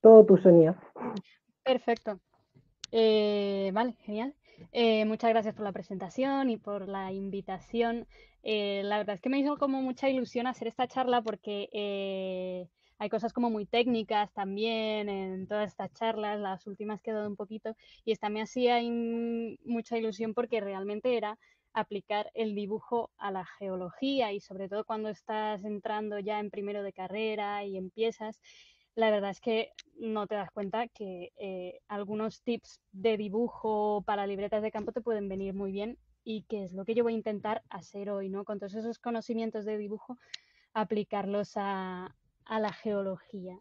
Todo tu sonido Perfecto. Eh, vale, genial. Eh, muchas gracias por la presentación y por la invitación. Eh, la verdad es que me hizo como mucha ilusión hacer esta charla porque hay cosas como muy técnicas también en todas estas charlas, las últimas que un poquito, y esta me hacía mucha ilusión porque realmente era aplicar el dibujo a la geología y sobre todo cuando estás entrando ya en primero de carrera y empiezas, la verdad es que no te das cuenta que eh, algunos tips de dibujo para libretas de campo te pueden venir muy bien y que es lo que yo voy a intentar hacer hoy, ¿no? Con todos esos conocimientos de dibujo, aplicarlos a, la geología.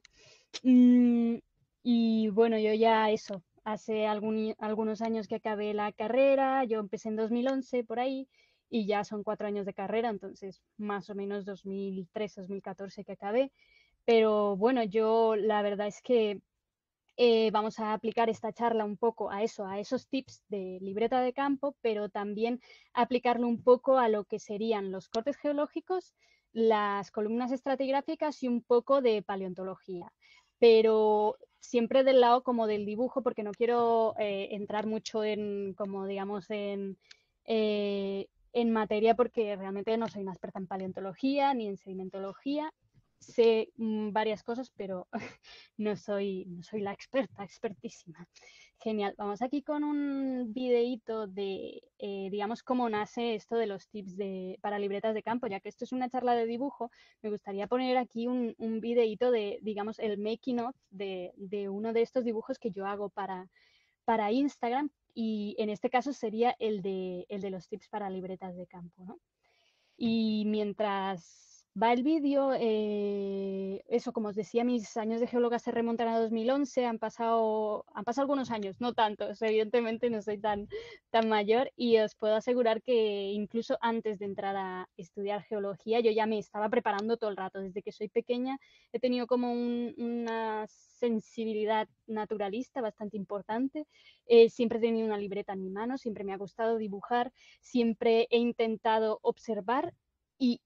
Mm, y bueno, yo ya eso, hace algunos años que acabé la carrera, yo empecé en 2011 por ahí y ya son cuatro años de carrera, entonces más o menos 2003-2014 que acabé. Pero bueno, yo la verdad es que eh, vamos a aplicar esta charla un poco a eso, a esos tips de libreta de campo, pero también aplicarlo un poco a lo que serían los cortes geológicos, las columnas estratigráficas y un poco de paleontología. Pero siempre del lado como del dibujo, porque no quiero eh, entrar mucho en, como digamos, en, eh, en materia, porque realmente no soy una experta en paleontología ni en sedimentología, sé mm, varias cosas, pero no soy, no soy la experta, expertísima. Genial, vamos aquí con un videíto de, eh, digamos, cómo nace esto de los tips de, para libretas de campo, ya que esto es una charla de dibujo, me gustaría poner aquí un, videíto de, digamos, el making of de, de, uno de estos dibujos que yo hago para, para Instagram y en este caso sería el de, el de los tips para libretas de campo, Y mientras va el vídeo. Eh, eso, como os decía, mis años de geóloga se remontan a 2011, han pasado, han pasado algunos años, no tantos, evidentemente no soy tan, tan mayor y os puedo asegurar que incluso antes de entrar a estudiar geología yo ya me estaba preparando todo el rato. Desde que soy pequeña he tenido como una sensibilidad naturalista bastante importante. Eh, siempre he tenido una libreta en mi mano, siempre me ha gustado dibujar, siempre he intentado observar y,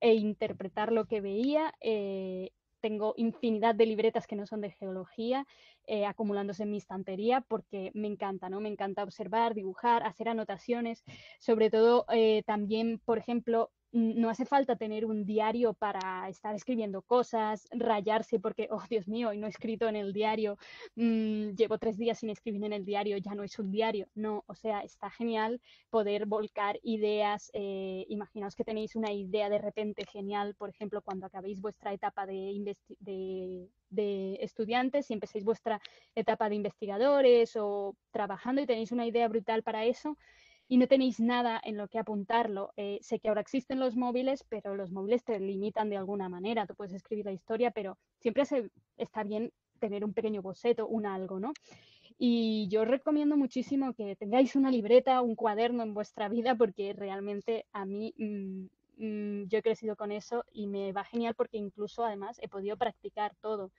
e, interpretar lo que veía. Eh, tengo infinidad de libretas que no son de geología eh, acumulándose en mi estantería porque me encanta, ¿no? Me encanta observar, dibujar, hacer anotaciones, sobre todo eh, también, por ejemplo, no hace falta tener un diario para estar escribiendo cosas, rayarse porque, oh Dios mío, hoy no he escrito en el diario, mm, llevo tres días sin escribir en el diario, ya no es un diario. No, o sea, está genial poder volcar ideas. Eh, imaginaos que tenéis una idea de repente genial, por ejemplo, cuando acabéis vuestra etapa de, de estudiantes y empecéis vuestra etapa de investigadores o trabajando y tenéis una idea brutal para eso, y no tenéis nada en lo que apuntarlo. Eh, sé que ahora existen los móviles, pero los móviles te limitan de alguna manera. Tú puedes escribir la historia, pero siempre está bien tener un pequeño boceto, un algo, ¿no? Y yo recomiendo muchísimo que tengáis una libreta, un cuaderno en vuestra vida, porque realmente a mí mm, mm, yo he crecido con eso y me va genial porque incluso además he podido practicar todo.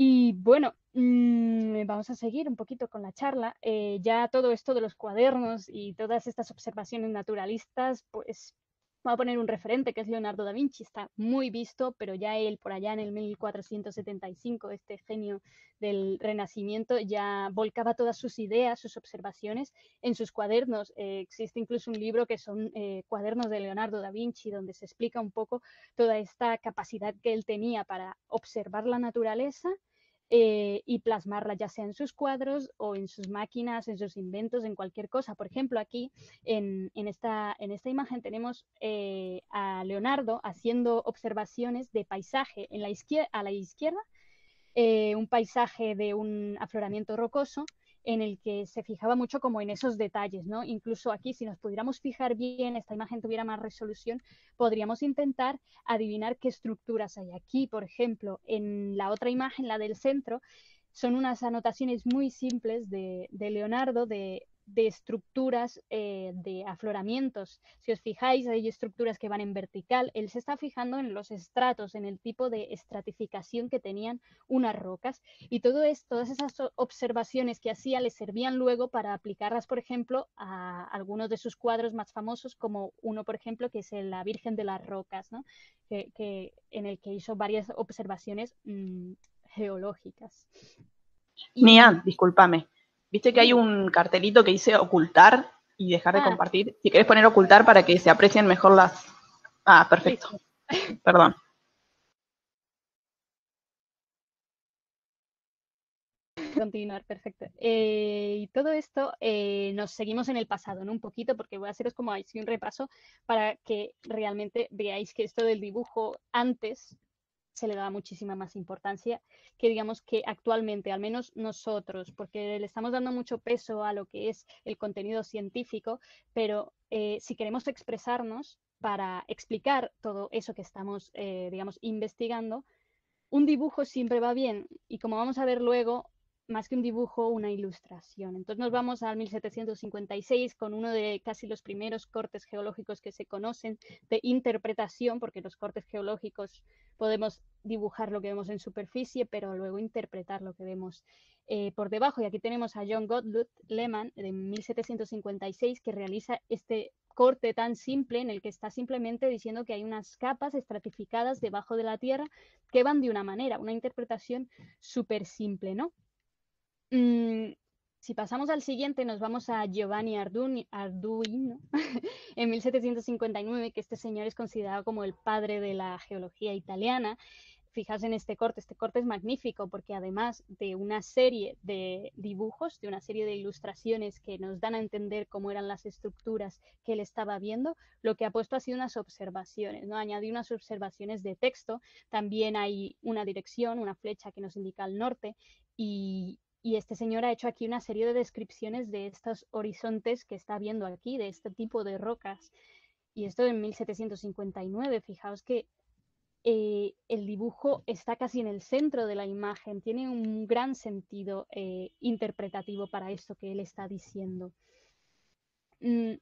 Y bueno, mm, vamos a seguir un poquito con la charla. Eh, ya todo esto de los cuadernos y todas estas observaciones naturalistas, pues voy a poner un referente que es Leonardo da Vinci, está muy visto, pero ya él por allá en el 1475, este genio del Renacimiento, ya volcaba todas sus ideas, sus observaciones en sus cuadernos. Eh, existe incluso un libro que son eh, cuadernos de Leonardo da Vinci, donde se explica un poco toda esta capacidad que él tenía para observar la naturaleza eh, y plasmarla ya sea en sus cuadros o en sus máquinas, en sus inventos, en cualquier cosa. Por ejemplo, aquí en, esta, imagen tenemos eh, a Leonardo haciendo observaciones de paisaje en la a la izquierda, eh, un paisaje de un afloramiento rocoso en el que se fijaba mucho como en esos detalles, ¿no? Incluso aquí, si nos pudiéramos fijar bien, esta imagen tuviera más resolución, podríamos intentar adivinar qué estructuras hay aquí. Por ejemplo, en la otra imagen, la del centro, son unas anotaciones muy simples de, de Leonardo de de estructuras eh, de afloramientos. Si os fijáis, hay estructuras que van en vertical. Él se está fijando en los estratos, en el tipo de estratificación que tenían unas rocas. Y todo todas esas observaciones que hacía le servían luego para aplicarlas, por ejemplo, a algunos de sus cuadros más famosos, como uno, por ejemplo, que es La Virgen de las Rocas, que, en el que hizo varias observaciones mm, geológicas. Mía, discúlpame. Viste que hay mm. un cartelito que dice ocultar y dejar de ah. compartir. Si quieres poner ocultar para que se aprecien mejor las. Ah, perfecto. Perdón. Continuar, perfecto. Eh, y todo esto eh, nos seguimos en el pasado, ¿no? Un poquito, porque voy a haceros como un repaso para que realmente veáis que esto del dibujo antes se le da muchísima más importancia que digamos que actualmente, al menos nosotros, porque le estamos dando mucho peso a lo que es el contenido científico, pero eh, si queremos expresarnos para explicar todo eso que estamos, eh, digamos, investigando, un dibujo siempre va bien y como vamos a ver luego, más que un dibujo, una ilustración. Entonces nos vamos al 1756 con uno de casi los primeros cortes geológicos que se conocen de interpretación, porque los cortes geológicos podemos dibujar lo que vemos en superficie, pero luego interpretar lo que vemos eh, por debajo. Y aquí tenemos a John Gottlieb Lehmann de 1756 que realiza este corte tan simple en el que está simplemente diciendo que hay unas capas estratificadas debajo de la Tierra que van de una manera, una interpretación súper simple, ¿no? Mm, si pasamos al siguiente, nos vamos a Giovanni Arduino, en 1759, que este señor es considerado como el padre de la geología italiana. fijarse en este corte, este corte es magnífico porque además de una serie de dibujos, de una serie de ilustraciones que nos dan a entender cómo eran las estructuras que él estaba viendo, lo que ha puesto ha sido unas observaciones, ¿no? Añadió unas observaciones de texto, también hay una dirección, una flecha que nos indica el norte y, y este señor ha hecho aquí una serie de descripciones de estos horizontes que está viendo aquí, de este tipo de rocas. Y esto en 1759, fijaos que eh, el dibujo está casi en el centro de la imagen, tiene un gran sentido eh, interpretativo para esto que él está diciendo. Mm,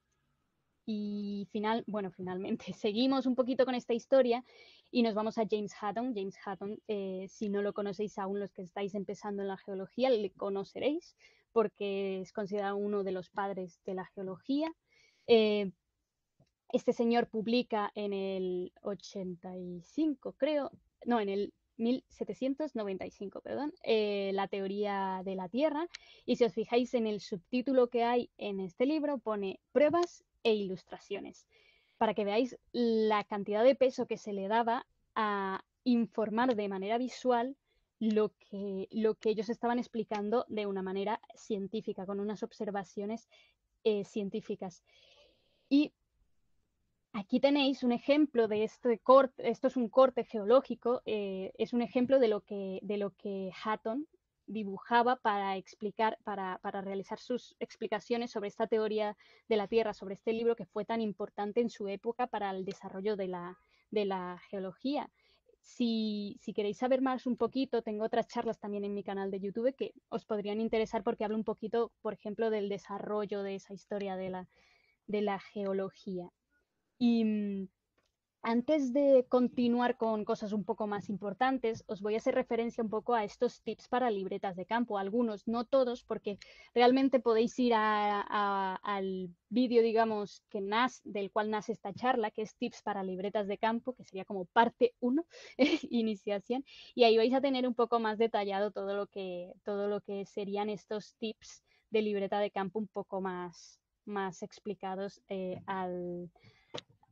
y final, bueno, finalmente, seguimos un poquito con esta historia y nos vamos a James Hutton. James Hutton, eh, si no lo conocéis aún los que estáis empezando en la geología, le conoceréis porque es considerado uno de los padres de la geología. Eh, este señor publica en el 85, creo, no, en el 1795, perdón, eh, la teoría de la Tierra. Y si os fijáis en el subtítulo que hay en este libro, pone pruebas e ilustraciones para que veáis la cantidad de peso que se le daba a informar de manera visual lo que, lo que ellos estaban explicando de una manera científica, con unas observaciones eh, científicas. Y aquí tenéis un ejemplo de este corte, esto es un corte geológico, eh, es un ejemplo de lo que, de lo que Hatton dibujaba para explicar, para, realizar sus explicaciones sobre esta teoría de la Tierra, sobre este libro que fue tan importante en su época para el desarrollo de la, geología. Si, si, queréis saber más un poquito, tengo otras charlas también en mi canal de YouTube que os podrían interesar porque hablo un poquito, por ejemplo, del desarrollo de esa historia de la, de la geología. Y mm, antes de continuar con cosas un poco más importantes, os voy a hacer referencia un poco a estos tips para libretas de campo. Algunos, no todos, porque realmente podéis ir al vídeo, digamos, que del cual nace esta charla, que es tips para libretas de campo, que sería como parte 1, iniciación, y ahí vais a tener un poco más detallado todo lo que, serían estos tips de libreta de campo un poco más, explicados eh, al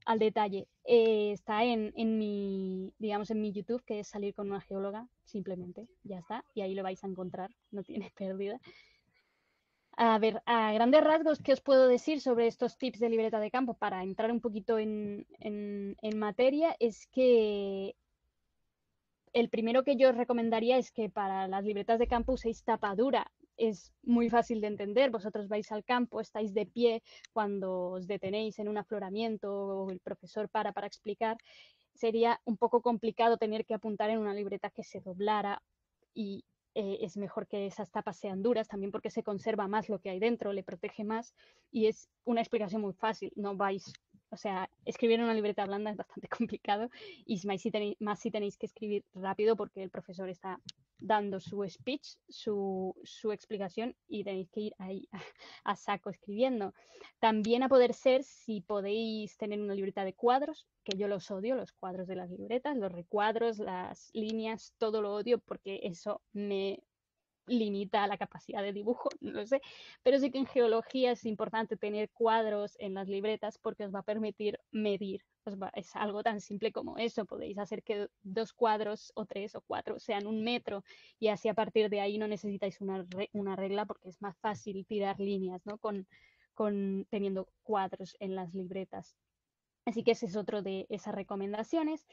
al detalle. Eh, está en, mi, digamos, en mi YouTube, que es salir con una geóloga, simplemente, ya está, y ahí lo vais a encontrar, no tiene pérdida. A ver, a grandes rasgos, ¿qué os puedo decir sobre estos tips de libreta de campo? Para entrar un poquito en, en materia, es que el primero que yo os recomendaría es que para las libretas de campo uséis tapadura es muy fácil de entender. Vosotros vais al campo, estáis de pie cuando os detenéis en un afloramiento o el profesor para para explicar. Sería un poco complicado tener que apuntar en una libreta que se doblara y eh, es mejor que esas tapas sean duras también porque se conserva más lo que hay dentro, le protege más y es una explicación muy fácil. No vais, o sea, escribir en una libreta blanda es bastante complicado y si tenéis, más si tenéis que escribir rápido porque el profesor está dando su speech, su, explicación y tenéis que ir ahí a, a, saco escribiendo. También a poder ser si podéis tener una libreta de cuadros, que yo los odio, los cuadros de las libretas, los recuadros, las líneas, todo lo odio porque eso me limita la capacidad de dibujo, no lo sé, pero sí que en geología es importante tener cuadros en las libretas porque os va a permitir medir pues, es algo tan simple como eso. Podéis hacer que dos cuadros o tres o cuatro sean un metro y así a partir de ahí no necesitáis una, regla porque es más fácil tirar líneas, ¿no? Con, con, teniendo cuadros en las libretas. Así que ese es otro de esas recomendaciones.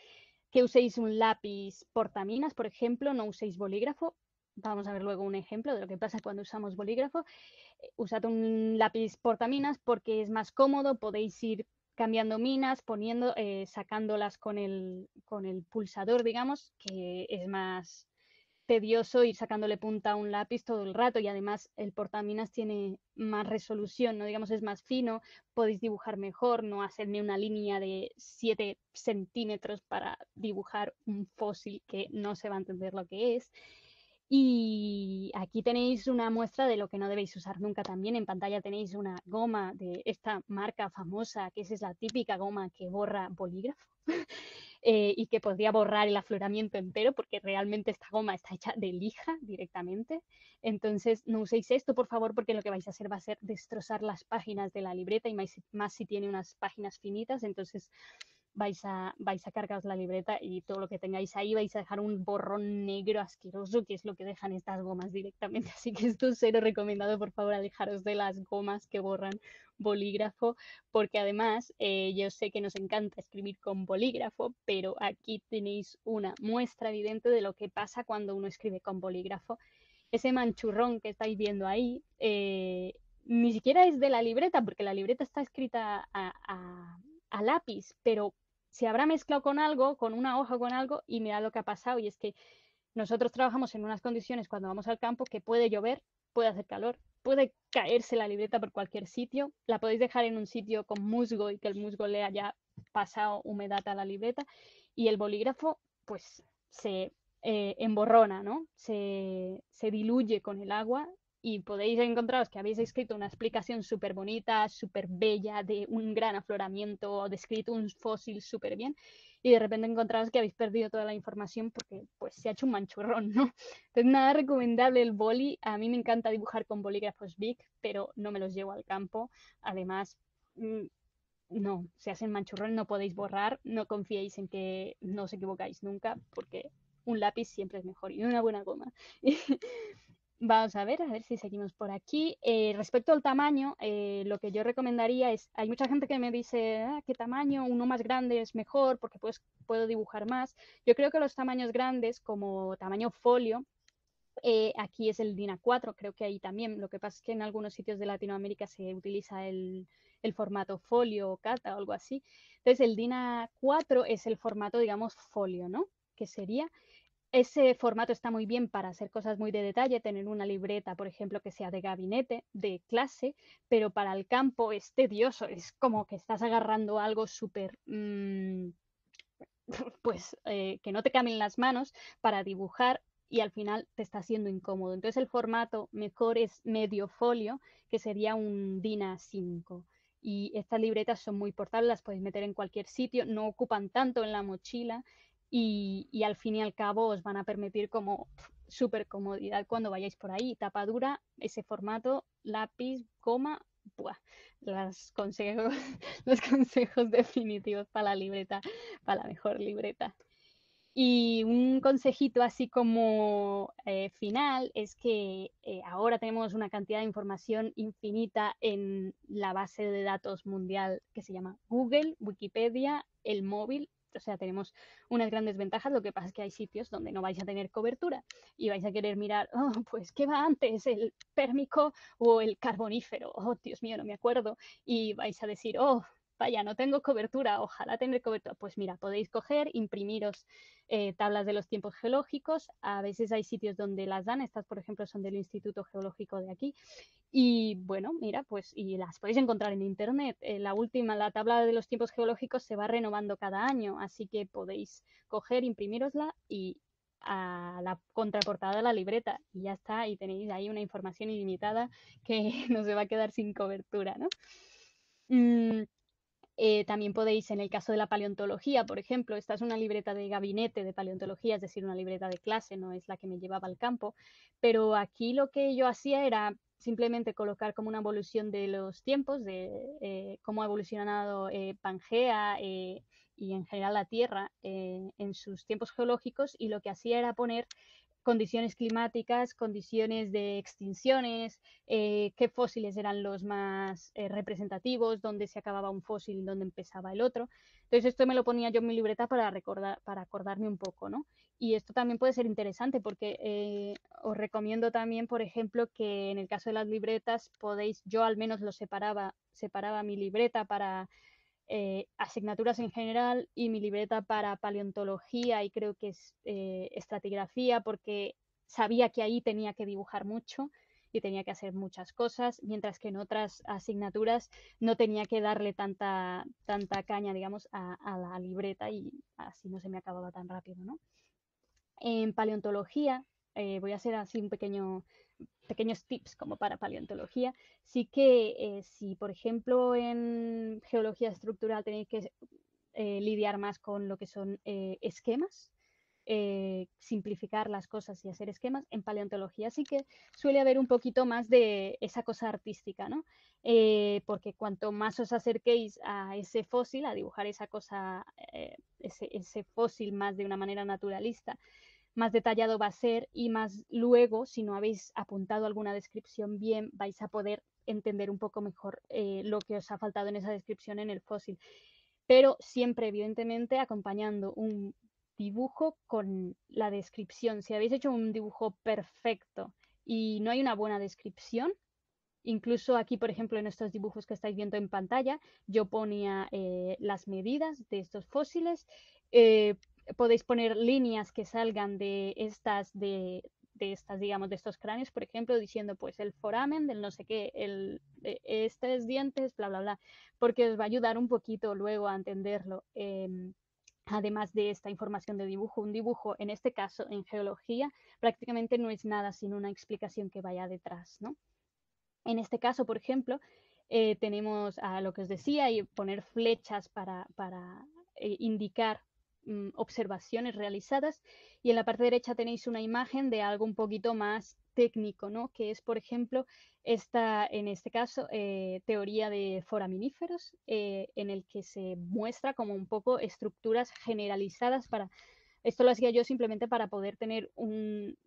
Que uséis un lápiz portaminas, por ejemplo, no uséis bolígrafo. Vamos a ver luego un ejemplo de lo que pasa cuando usamos bolígrafo. Eh, usad un lápiz portaminas porque es más cómodo, podéis ir cambiando minas, poniendo, eh, sacándolas con el, con el pulsador, digamos, que es más tedioso ir sacándole punta a un lápiz todo el rato y además el portaminas tiene más resolución, no digamos es más fino, podéis dibujar mejor, no hacerme una línea de 7 centímetros para dibujar un fósil que no se va a entender lo que es. Y aquí tenéis una muestra de lo que no debéis usar nunca también. En pantalla tenéis una goma de esta marca famosa, que es la típica goma que borra bolígrafo eh, y que podría borrar el afloramiento entero porque realmente esta goma está hecha de lija directamente. Entonces no uséis esto, por favor, porque lo que vais a hacer va a ser destrozar las páginas de la libreta y más si tiene unas páginas finitas. Entonces vais a, vais a cargaros la libreta y todo lo que tengáis ahí vais a dejar un borrón negro asqueroso, que es lo que dejan estas gomas directamente. Así que esto es cero recomendado, por favor, dejaros de las gomas que borran bolígrafo, porque además eh, yo sé que nos encanta escribir con bolígrafo, pero aquí tenéis una muestra evidente de lo que pasa cuando uno escribe con bolígrafo. Ese manchurrón que estáis viendo ahí eh, ni siquiera es de la libreta, porque la libreta está escrita a a lápiz, pero se habrá mezclado con algo, con una hoja, con algo, y mira lo que ha pasado. Y es que nosotros trabajamos en unas condiciones cuando vamos al campo que puede llover, puede hacer calor, puede caerse la libreta por cualquier sitio, la podéis dejar en un sitio con musgo y que el musgo le haya pasado humedad a la libreta, y el bolígrafo, pues, se eh, emborrona, ¿no? Se, se diluye con el agua y podéis encontraros que habéis escrito una explicación súper bonita, súper bella, de un gran afloramiento, descrito un fósil súper bien, y de repente encontraros que habéis perdido toda la información porque pues se ha hecho un manchurrón, ¿no? Entonces pues nada recomendable el boli, a mí me encanta dibujar con bolígrafos big, pero no me los llevo al campo, además... Mm, no, se hacen manchurrón, no podéis borrar, no confiéis en que no os equivocáis nunca, porque un lápiz siempre es mejor y una buena goma. Vamos a ver, a ver si seguimos por aquí. Eh, respecto al tamaño, eh, lo que yo recomendaría es, hay mucha gente que me dice, ah, ¿qué tamaño? Uno más grande es mejor porque pues, puedo dibujar más. Yo creo que los tamaños grandes, como tamaño folio, eh, aquí es el DINA A4, creo que ahí también. Lo que pasa es que en algunos sitios de Latinoamérica se utiliza el, el formato folio o cata o algo así. Entonces el DINA A4 es el formato, digamos, folio, ¿no? Que sería ese formato está muy bien para hacer cosas muy de detalle, tener una libreta, por ejemplo, que sea de gabinete, de clase, pero para el campo es tedioso, es como que estás agarrando algo súper... Mm, pues eh, que no te camen las manos para dibujar y al final te está siendo incómodo. Entonces el formato mejor es medio folio, que sería un DINA 5 y estas libretas son muy portables, las podéis meter en cualquier sitio, no ocupan tanto en la mochila y, al fin y al cabo os van a permitir como súper comodidad cuando vayáis por ahí. Tapadura, ese formato, lápiz, goma, buah, los consejos, los consejos definitivos para la libreta, para la mejor libreta. Y un consejito así como eh, final es que eh, ahora tenemos una cantidad de información infinita en la base de datos mundial que se llama Google, Wikipedia, el móvil, o sea, tenemos unas grandes ventajas, lo que pasa es que hay sitios donde no vais a tener cobertura y vais a querer mirar, oh, pues, ¿qué va antes, el pérmico o el carbonífero? Oh, Dios mío, no me acuerdo. Y vais a decir, oh, vaya, no tengo cobertura, ojalá tener cobertura. Pues mira, podéis coger, imprimiros eh, tablas de los tiempos geológicos, a veces hay sitios donde las dan, estas por ejemplo son del Instituto Geológico de aquí, y bueno, mira, pues y las podéis encontrar en Internet. Eh, la última, la tabla de los tiempos geológicos se va renovando cada año, así que podéis coger, imprimirosla y, a la contraportada de la libreta y ya está, y tenéis ahí una información ilimitada que no se va a quedar sin cobertura, ¿no? Mm, eh, también podéis, en el caso de la paleontología, por ejemplo, esta es una libreta de gabinete de paleontología, es decir, una libreta de clase, no es la que me llevaba al campo, pero aquí lo que yo hacía era simplemente colocar como una evolución de los tiempos, de eh, cómo ha evolucionado eh, Pangea y en general la Tierra en sus tiempos geológicos, y lo que hacía era poner condiciones climáticas, condiciones de extinciones, eh, qué fósiles eran los más eh, representativos, dónde se acababa un fósil y dónde empezaba el otro. Entonces esto me lo ponía yo en mi libreta para, recordar, para acordarme un poco, ¿no? Y esto también puede ser interesante porque eh, os recomiendo también, por ejemplo, que en el caso de las libretas podéis, yo al menos lo separaba, separaba mi libreta para eh, asignaturas en general y mi libreta para paleontología y creo que es eh, estratigrafía porque sabía que ahí tenía que dibujar mucho y tenía que hacer muchas cosas, mientras que en otras asignaturas no tenía que darle tanta, tanta caña, digamos, a, la libreta y así no se me acababa tan rápido, ¿no? En paleontología, eh, voy a hacer así un pequeño pequeños tips como para paleontología. Sí que eh, si, por ejemplo, en geología estructural tenéis que eh, lidiar más con lo que son eh, esquemas, simplificar las cosas y hacer esquemas, en paleontología sí que suele haber un poquito más de esa cosa artística, ¿no? porque cuanto más os acerquéis a ese fósil, a dibujar esa cosa, ese fósil más de una manera naturalista, más detallado va a ser y más luego, si no habéis apuntado alguna descripción bien, vais a poder entender un poco mejor eh, lo que os ha faltado en esa descripción en el fósil. Pero siempre, evidentemente, acompañando un dibujo con la descripción. Si habéis hecho un dibujo perfecto y no hay una buena descripción, Incluso aquí, por ejemplo, en estos dibujos que estáis viendo en pantalla, yo ponía eh, las medidas de estos fósiles, eh, podéis poner líneas que salgan de estas, de, de estas, digamos, de estos cráneos, por ejemplo, diciendo pues el foramen del no sé qué, el, eh, estos dientes, bla, bla, bla, porque os va a ayudar un poquito luego a entenderlo. Em, además de esta información de dibujo, un dibujo, en este caso en geología, prácticamente no es nada sin una explicación que vaya detrás, ¿no? En este caso, por ejemplo, eh, tenemos a lo que os decía, y poner flechas para, para eh, indicar Mm, observaciones realizadas y en la parte derecha tenéis una imagen de algo un poquito más técnico, ¿no? que es, por ejemplo, esta, en este caso, eh, teoría de foraminíferos, eh, en el que se muestra como un poco estructuras generalizadas para... Esto lo hacía yo simplemente para poder tener un,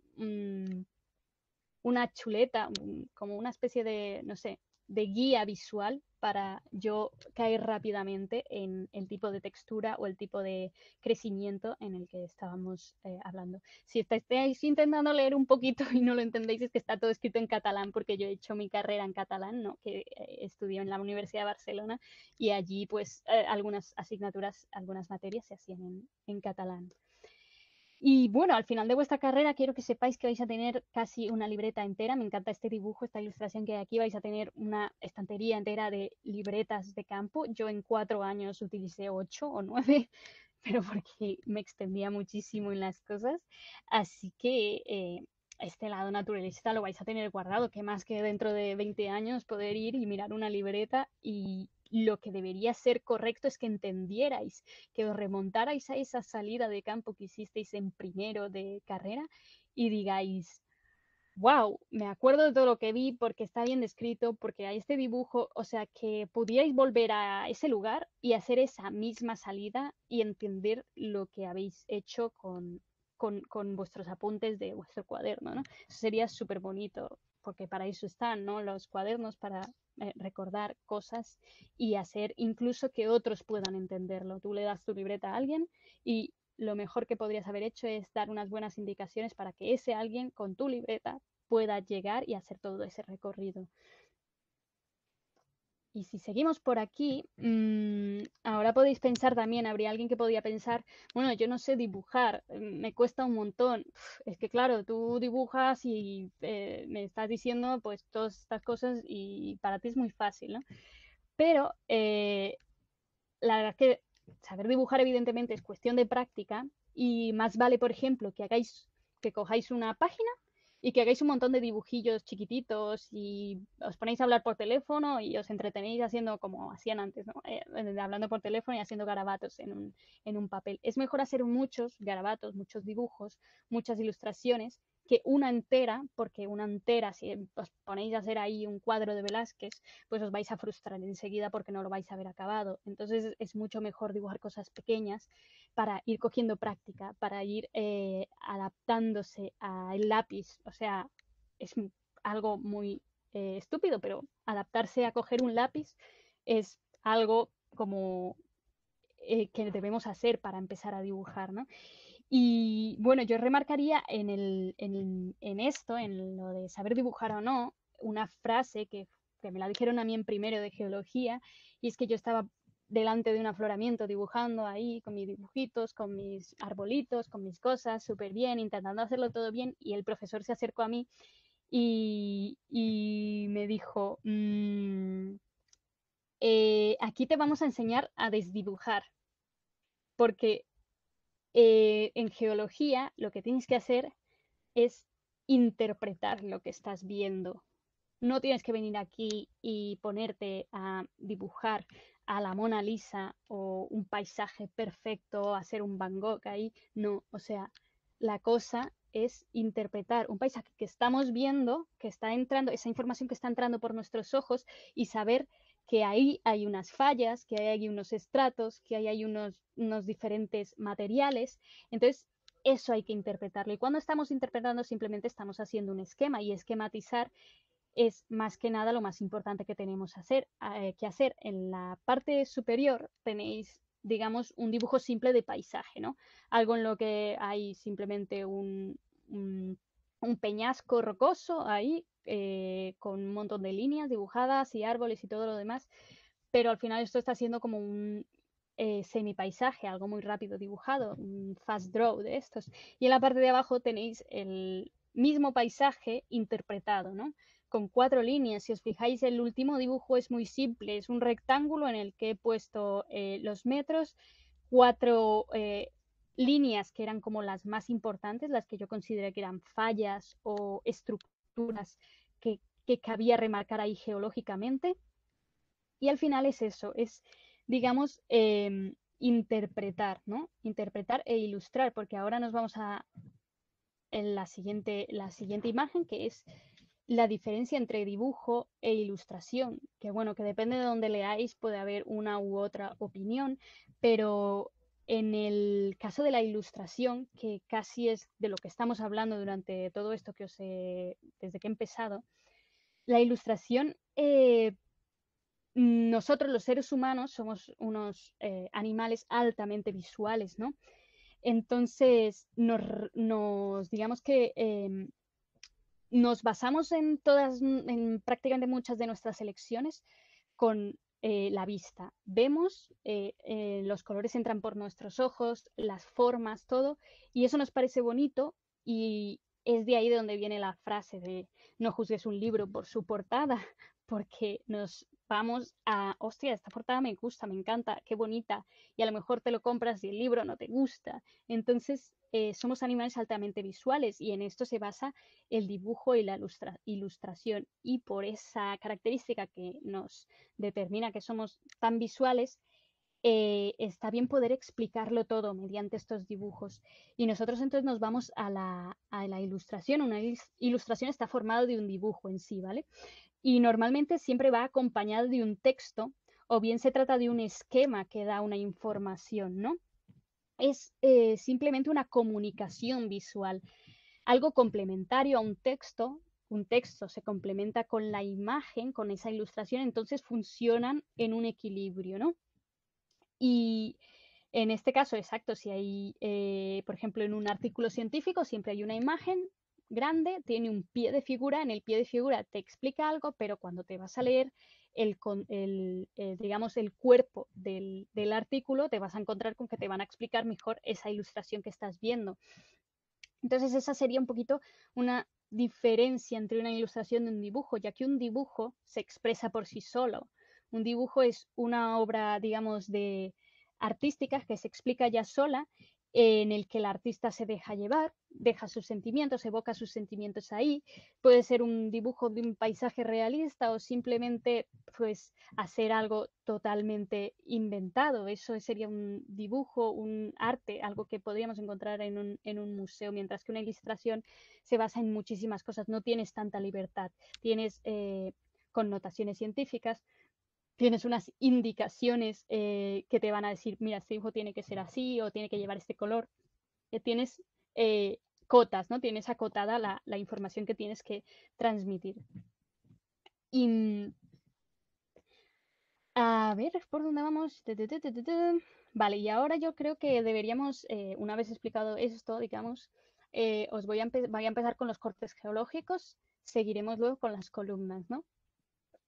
una chuleta, como una especie de, no sé, de guía visual para yo caer rápidamente en el tipo de textura o el tipo de crecimiento en el que estábamos eh, hablando. Si estáis intentando leer un poquito y no lo entendéis, es que está todo escrito en catalán, porque yo he hecho mi carrera en catalán, ¿no? que eh, estudié en la Universidad de Barcelona, y allí pues eh, algunas asignaturas, algunas materias se hacían en catalán. Y bueno, al final de vuestra carrera quiero que sepáis que vais a tener casi una libreta entera. Me encanta este dibujo, esta ilustración que hay aquí. Vais a tener una estantería entera de libretas de campo. Yo en cuatro años utilicé ocho o nueve, pero porque me extendía muchísimo en las cosas. Así que eh, este lado naturalista lo vais a tener guardado, que más que dentro de 20 años poder ir y mirar una libreta y lo que debería ser correcto es que entendierais, que os remontarais a esa salida de campo que hicisteis en primero de carrera y digáis, wow, me acuerdo de todo lo que vi porque está bien descrito, porque hay este dibujo, o sea, que pudierais volver a ese lugar y hacer esa misma salida y entender lo que habéis hecho con, con, vuestros apuntes de vuestro cuaderno, ¿no? Eso sería súper bonito, porque para eso están, ¿no? Los cuadernos, para eh, recordar cosas y hacer incluso que otros puedan entenderlo. Tú le das tu libreta a alguien y lo mejor que podrías haber hecho es dar unas buenas indicaciones para que ese alguien con tu libreta pueda llegar y hacer todo ese recorrido y si seguimos por aquí, mm, ahora podéis pensar también, habría alguien que podía pensar, bueno, yo no sé dibujar, mm, me cuesta un montón. Es que claro, tú dibujas y eh, me estás diciendo pues todas estas cosas y para ti es muy fácil, ¿no? Pero eh, la verdad es que saber dibujar evidentemente es cuestión de práctica y más vale, por ejemplo, que hagáis, que cojáis una página y que hagáis un montón de dibujillos chiquititos y os ponéis a hablar por teléfono y os entretenéis haciendo como hacían antes, eh, hablando por teléfono y haciendo garabatos en un, en un papel. Es mejor hacer muchos garabatos, muchos dibujos, muchas ilustraciones que una entera, porque una entera, si em, os ponéis a hacer ahí un cuadro de Velázquez, pues os vais a frustrar enseguida porque no lo vais a ver acabado. Entonces es mucho mejor dibujar cosas pequeñas para ir cogiendo práctica, para ir eh, adaptándose al lápiz. O sea, es algo muy eh, estúpido, pero adaptarse a coger un lápiz es algo como eh, que debemos hacer para empezar a dibujar, ¿no? Y bueno, yo remarcaría en, el, en, esto, en lo de saber dibujar o no, una frase que, me la dijeron a mí en primero de geología, y es que yo estaba delante de un afloramiento dibujando ahí con mis dibujitos, con mis arbolitos, con mis cosas, súper bien, intentando hacerlo todo bien, y el profesor se acercó a mí y, me dijo, mm, eh, aquí te vamos a enseñar a desdibujar, porque eh, en geología lo que tienes que hacer es interpretar lo que estás viendo. No tienes que venir aquí y ponerte a dibujar a la Mona Lisa o un paisaje perfecto, hacer un Van Gogh ahí. No, o sea, la cosa es interpretar un paisaje que estamos viendo, que está entrando, esa información que está entrando por nuestros ojos y saber que ahí hay unas fallas, que ahí hay unos estratos, que ahí hay unos, unos diferentes materiales. Entonces, eso hay que interpretarlo. Y cuando estamos interpretando, simplemente estamos haciendo un esquema y esquematizar es más que nada lo más importante que tenemos hacer, eh, que hacer. En la parte superior tenéis, digamos, un dibujo simple de paisaje, ¿no? Algo en lo que hay simplemente un, un peñasco rocoso ahí eh, con un montón de líneas dibujadas y árboles y todo lo demás, pero al final esto está siendo como un eh, semi paisaje, algo muy rápido dibujado, un fast draw de estos. Y en la parte de abajo tenéis el mismo paisaje interpretado, ¿no? Con cuatro líneas. Si os fijáis, el último dibujo es muy simple, es un rectángulo en el que he puesto eh, los metros, cuatro líneas que eran como las más importantes, las que yo consideré que eran fallas o estructuras que, cabía remarcar ahí geológicamente. Y al final es eso, es, digamos, em, interpretar, ¿no? Interpretar e ilustrar, porque ahora nos vamos a en la, siguiente, la siguiente imagen, que es la diferencia entre dibujo e ilustración, que bueno, que depende de donde leáis, puede haber una u otra opinión, pero en el caso de la ilustración, que casi es de lo que estamos hablando durante todo esto que os he, desde que he empezado, la ilustración, eh, nosotros los seres humanos somos unos eh, animales altamente visuales, ¿no? Entonces, nos, digamos que em, nos basamos en todas, en prácticamente muchas de nuestras elecciones con eh, la vista. Vemos, eh, eh, los colores entran por nuestros ojos, las formas, todo, y eso nos parece bonito y es de ahí de donde viene la frase de no juzgues un libro por su portada, porque nos, vamos a, hostia, esta portada me gusta, me encanta, qué bonita, y a lo mejor te lo compras y el libro no te gusta. Entonces, eh, somos animales altamente visuales y en esto se basa el dibujo y la ilustración. Y por esa característica que nos determina que somos tan visuales, eh, está bien poder explicarlo todo mediante estos dibujos. Y nosotros entonces nos vamos a la, a la ilustración. Una ilustración está formada de un dibujo en sí, ¿vale? y normalmente siempre va acompañado de un texto o bien se trata de un esquema que da una información, ¿no? Es eh, simplemente una comunicación visual, algo complementario a un texto. Un texto se complementa con la imagen, con esa ilustración, entonces funcionan en un equilibrio, ¿no? Y en este caso, exacto, si hay, eh, por ejemplo, en un artículo científico siempre hay una imagen grande tiene un pie de figura, en el pie de figura te explica algo, pero cuando te vas a leer el, eh, digamos, el cuerpo del, del artículo, te vas a encontrar con que te van a explicar mejor esa ilustración que estás viendo. Entonces esa sería un poquito una diferencia entre una ilustración y un dibujo, ya que un dibujo se expresa por sí solo. Un dibujo es una obra, digamos, de artística que se explica ya sola en el que el artista se deja llevar, deja sus sentimientos, evoca sus sentimientos ahí. Puede ser un dibujo de un paisaje realista o simplemente pues hacer algo totalmente inventado. Eso sería un dibujo, un arte, algo que podríamos encontrar en un, museo, mientras que una ilustración se basa en muchísimas cosas. No tienes tanta libertad, tienes eh, connotaciones científicas, tienes unas indicaciones eh, que te van a decir, mira, este dibujo tiene que ser así o tiene que llevar este color. Eh, tienes eh, cotas, ¿no? Tienes acotada la, información que tienes que transmitir. a ver, ¿por dónde vamos? Vale, y ahora yo creo que deberíamos, una vez explicado esto, digamos, os voy a empezar con los cortes geológicos, seguiremos luego con las columnas, ¿no?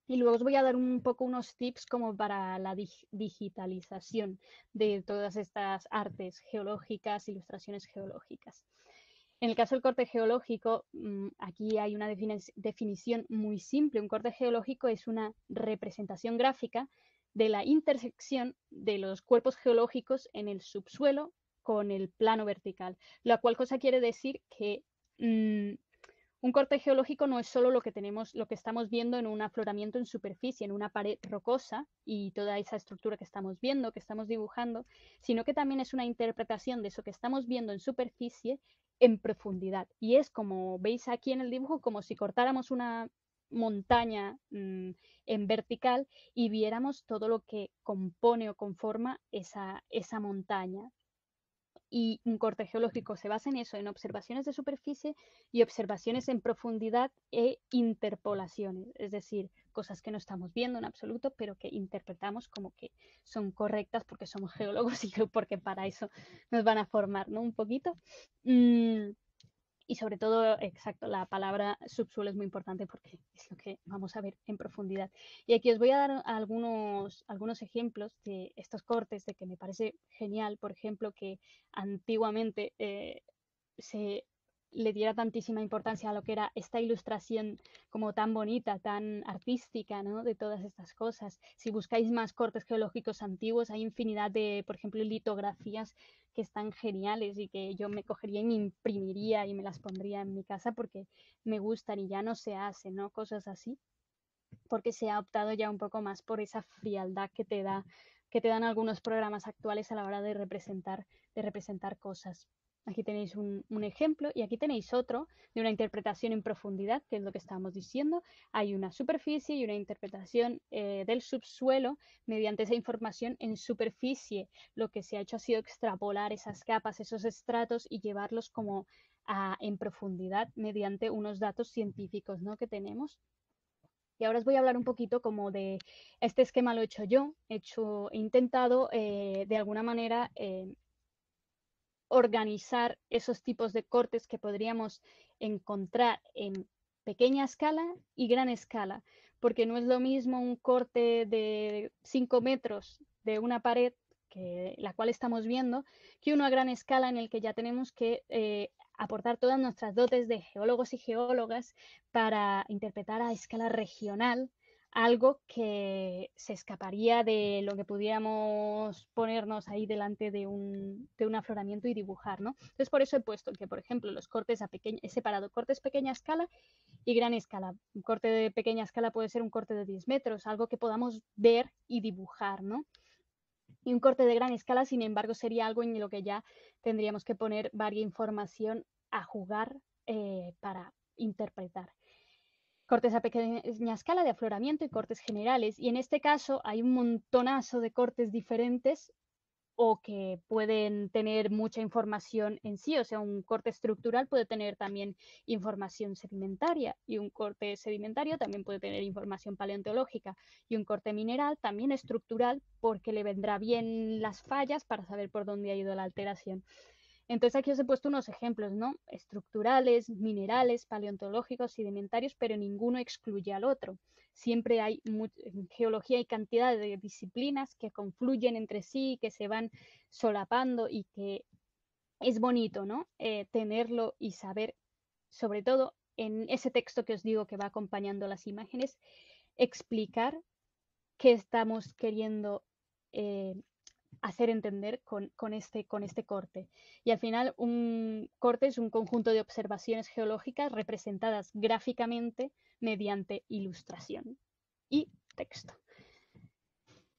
Y luego os voy a dar un poco unos tips como para la digitalización de todas estas artes geológicas, ilustraciones geológicas. En el caso del corte geológico, mm, aquí hay una definición muy simple. Un corte geológico es una representación gráfica de la intersección de los cuerpos geológicos en el subsuelo con el plano vertical, la cual cosa quiere decir que mm, un corte geológico no es solo lo que tenemos, lo que estamos viendo en un afloramiento en superficie, en una pared rocosa y toda esa estructura que estamos viendo, que estamos dibujando, sino que también es una interpretación de eso que estamos viendo en superficie en profundidad. Y es como veis aquí en el dibujo, como si cortáramos una montaña mm, en vertical y viéramos todo lo que compone o conforma esa, esa montaña y un corte geológico se basa en eso, en observaciones de superficie y observaciones en profundidad e interpolaciones, es decir, cosas que no estamos viendo en absoluto, pero que interpretamos como que son correctas porque somos geólogos y porque para eso nos van a formar, ¿no? Un poquito. Mm, y sobre todo, exacto, la palabra subsuelo es muy importante porque es lo que vamos a ver en profundidad. Y aquí os voy a dar algunos, algunos ejemplos de estos cortes, de que me parece genial, por ejemplo, que antiguamente eh, se le diera tantísima importancia a lo que era esta ilustración como tan bonita, tan artística, ¿no? De todas estas cosas. Si buscáis más cortes geológicos antiguos, hay infinidad de, por ejemplo, litografías que están geniales y que yo me cogería y me imprimiría y me las pondría en mi casa porque me gustan y ya no se hacen, ¿no? Cosas así, porque se ha optado ya un poco más por esa frialdad que te da que te dan algunos programas actuales a la hora de representar, de representar cosas. Aquí tenéis un, ejemplo y aquí tenéis otro de una interpretación en profundidad, que es lo que estábamos diciendo. Hay una superficie y una interpretación eh, del subsuelo mediante esa información en superficie. Lo que se ha hecho ha sido extrapolar esas capas, esos estratos y llevarlos como en profundidad mediante unos datos científicos ¿no? que tenemos. Y ahora os voy a hablar un poquito como de este esquema lo he hecho yo, he, hecho, intentado eh, de alguna manera eh, organizar esos tipos de cortes que podríamos encontrar en pequeña escala y gran escala, porque no es lo mismo un corte de 5 metros de una pared, que, la cual estamos viendo, que uno a gran escala en el que ya tenemos que eh, aportar todas nuestras dotes de geólogos y geólogas para interpretar a escala regional algo que se escaparía mm. de lo que pudiéramos ponernos ahí delante de un, afloramiento y dibujar, ¿no? Entonces, por eso he puesto que, por ejemplo, los cortes a pequeña, he separado cortes pequeña escala y gran escala. Un corte de pequeña escala puede ser un corte de 10 metros, algo que podamos ver y dibujar, ¿no? Y un corte de gran escala, sin embargo, sería algo en lo que ya tendríamos que poner varia información a jugar eh, para interpretar cortes a pequeña escala de afloramiento y cortes generales. Y en este caso hay un montonazo de cortes diferentes o que pueden tener mucha información en sí, o sea, un corte estructural puede tener también información sedimentaria y un corte sedimentario también puede tener información paleontológica y un corte mineral también estructural porque le vendrá bien las fallas para saber por dónde ha ido la alteración. Entonces aquí os he puesto unos ejemplos, ¿no? Estructurales, minerales, paleontológicos, sedimentarios, pero ninguno excluye al otro. Siempre hay, en geología hay cantidad de disciplinas que confluyen entre sí, que se van solapando y que es bonito, ¿no? Eh, tenerlo y saber, sobre todo en ese texto que os digo que va acompañando las imágenes, explicar qué estamos queriendo eh, hacer entender con, este, con este corte. Y al final, un corte es un conjunto de observaciones geológicas representadas gráficamente mediante ilustración y texto.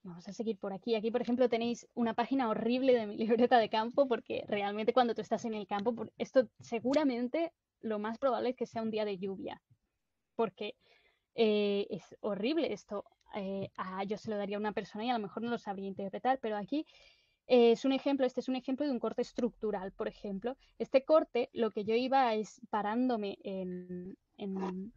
Vamos a seguir por aquí. Aquí, por ejemplo, tenéis una página horrible de mi libreta de campo porque realmente cuando tú estás en el campo, esto seguramente lo más probable es que sea un día de lluvia porque eh, es horrible esto. Eh, yo se lo daría a una persona y a lo mejor no lo sabría interpretar, pero aquí eh, es un ejemplo, este es un ejemplo de un corte estructural, por ejemplo. Este corte, lo que yo iba es parándome en, en,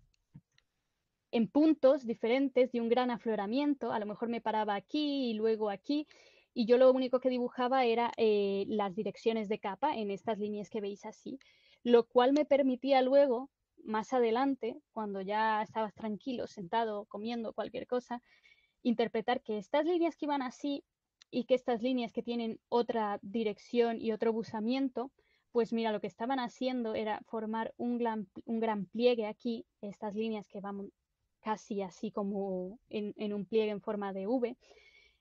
en puntos diferentes de un gran afloramiento, a lo mejor me paraba aquí y luego aquí, y yo lo único que dibujaba era eh, las direcciones de capa en estas líneas que veis así, lo cual me permitía luego más adelante, cuando ya estabas tranquilo, sentado, comiendo cualquier cosa, interpretar que estas líneas que iban así y que estas líneas que tienen otra dirección y otro buzamiento, pues mira, lo que estaban haciendo era formar un gran, un gran pliegue aquí, estas líneas que van casi así como en, en un pliegue en forma de V.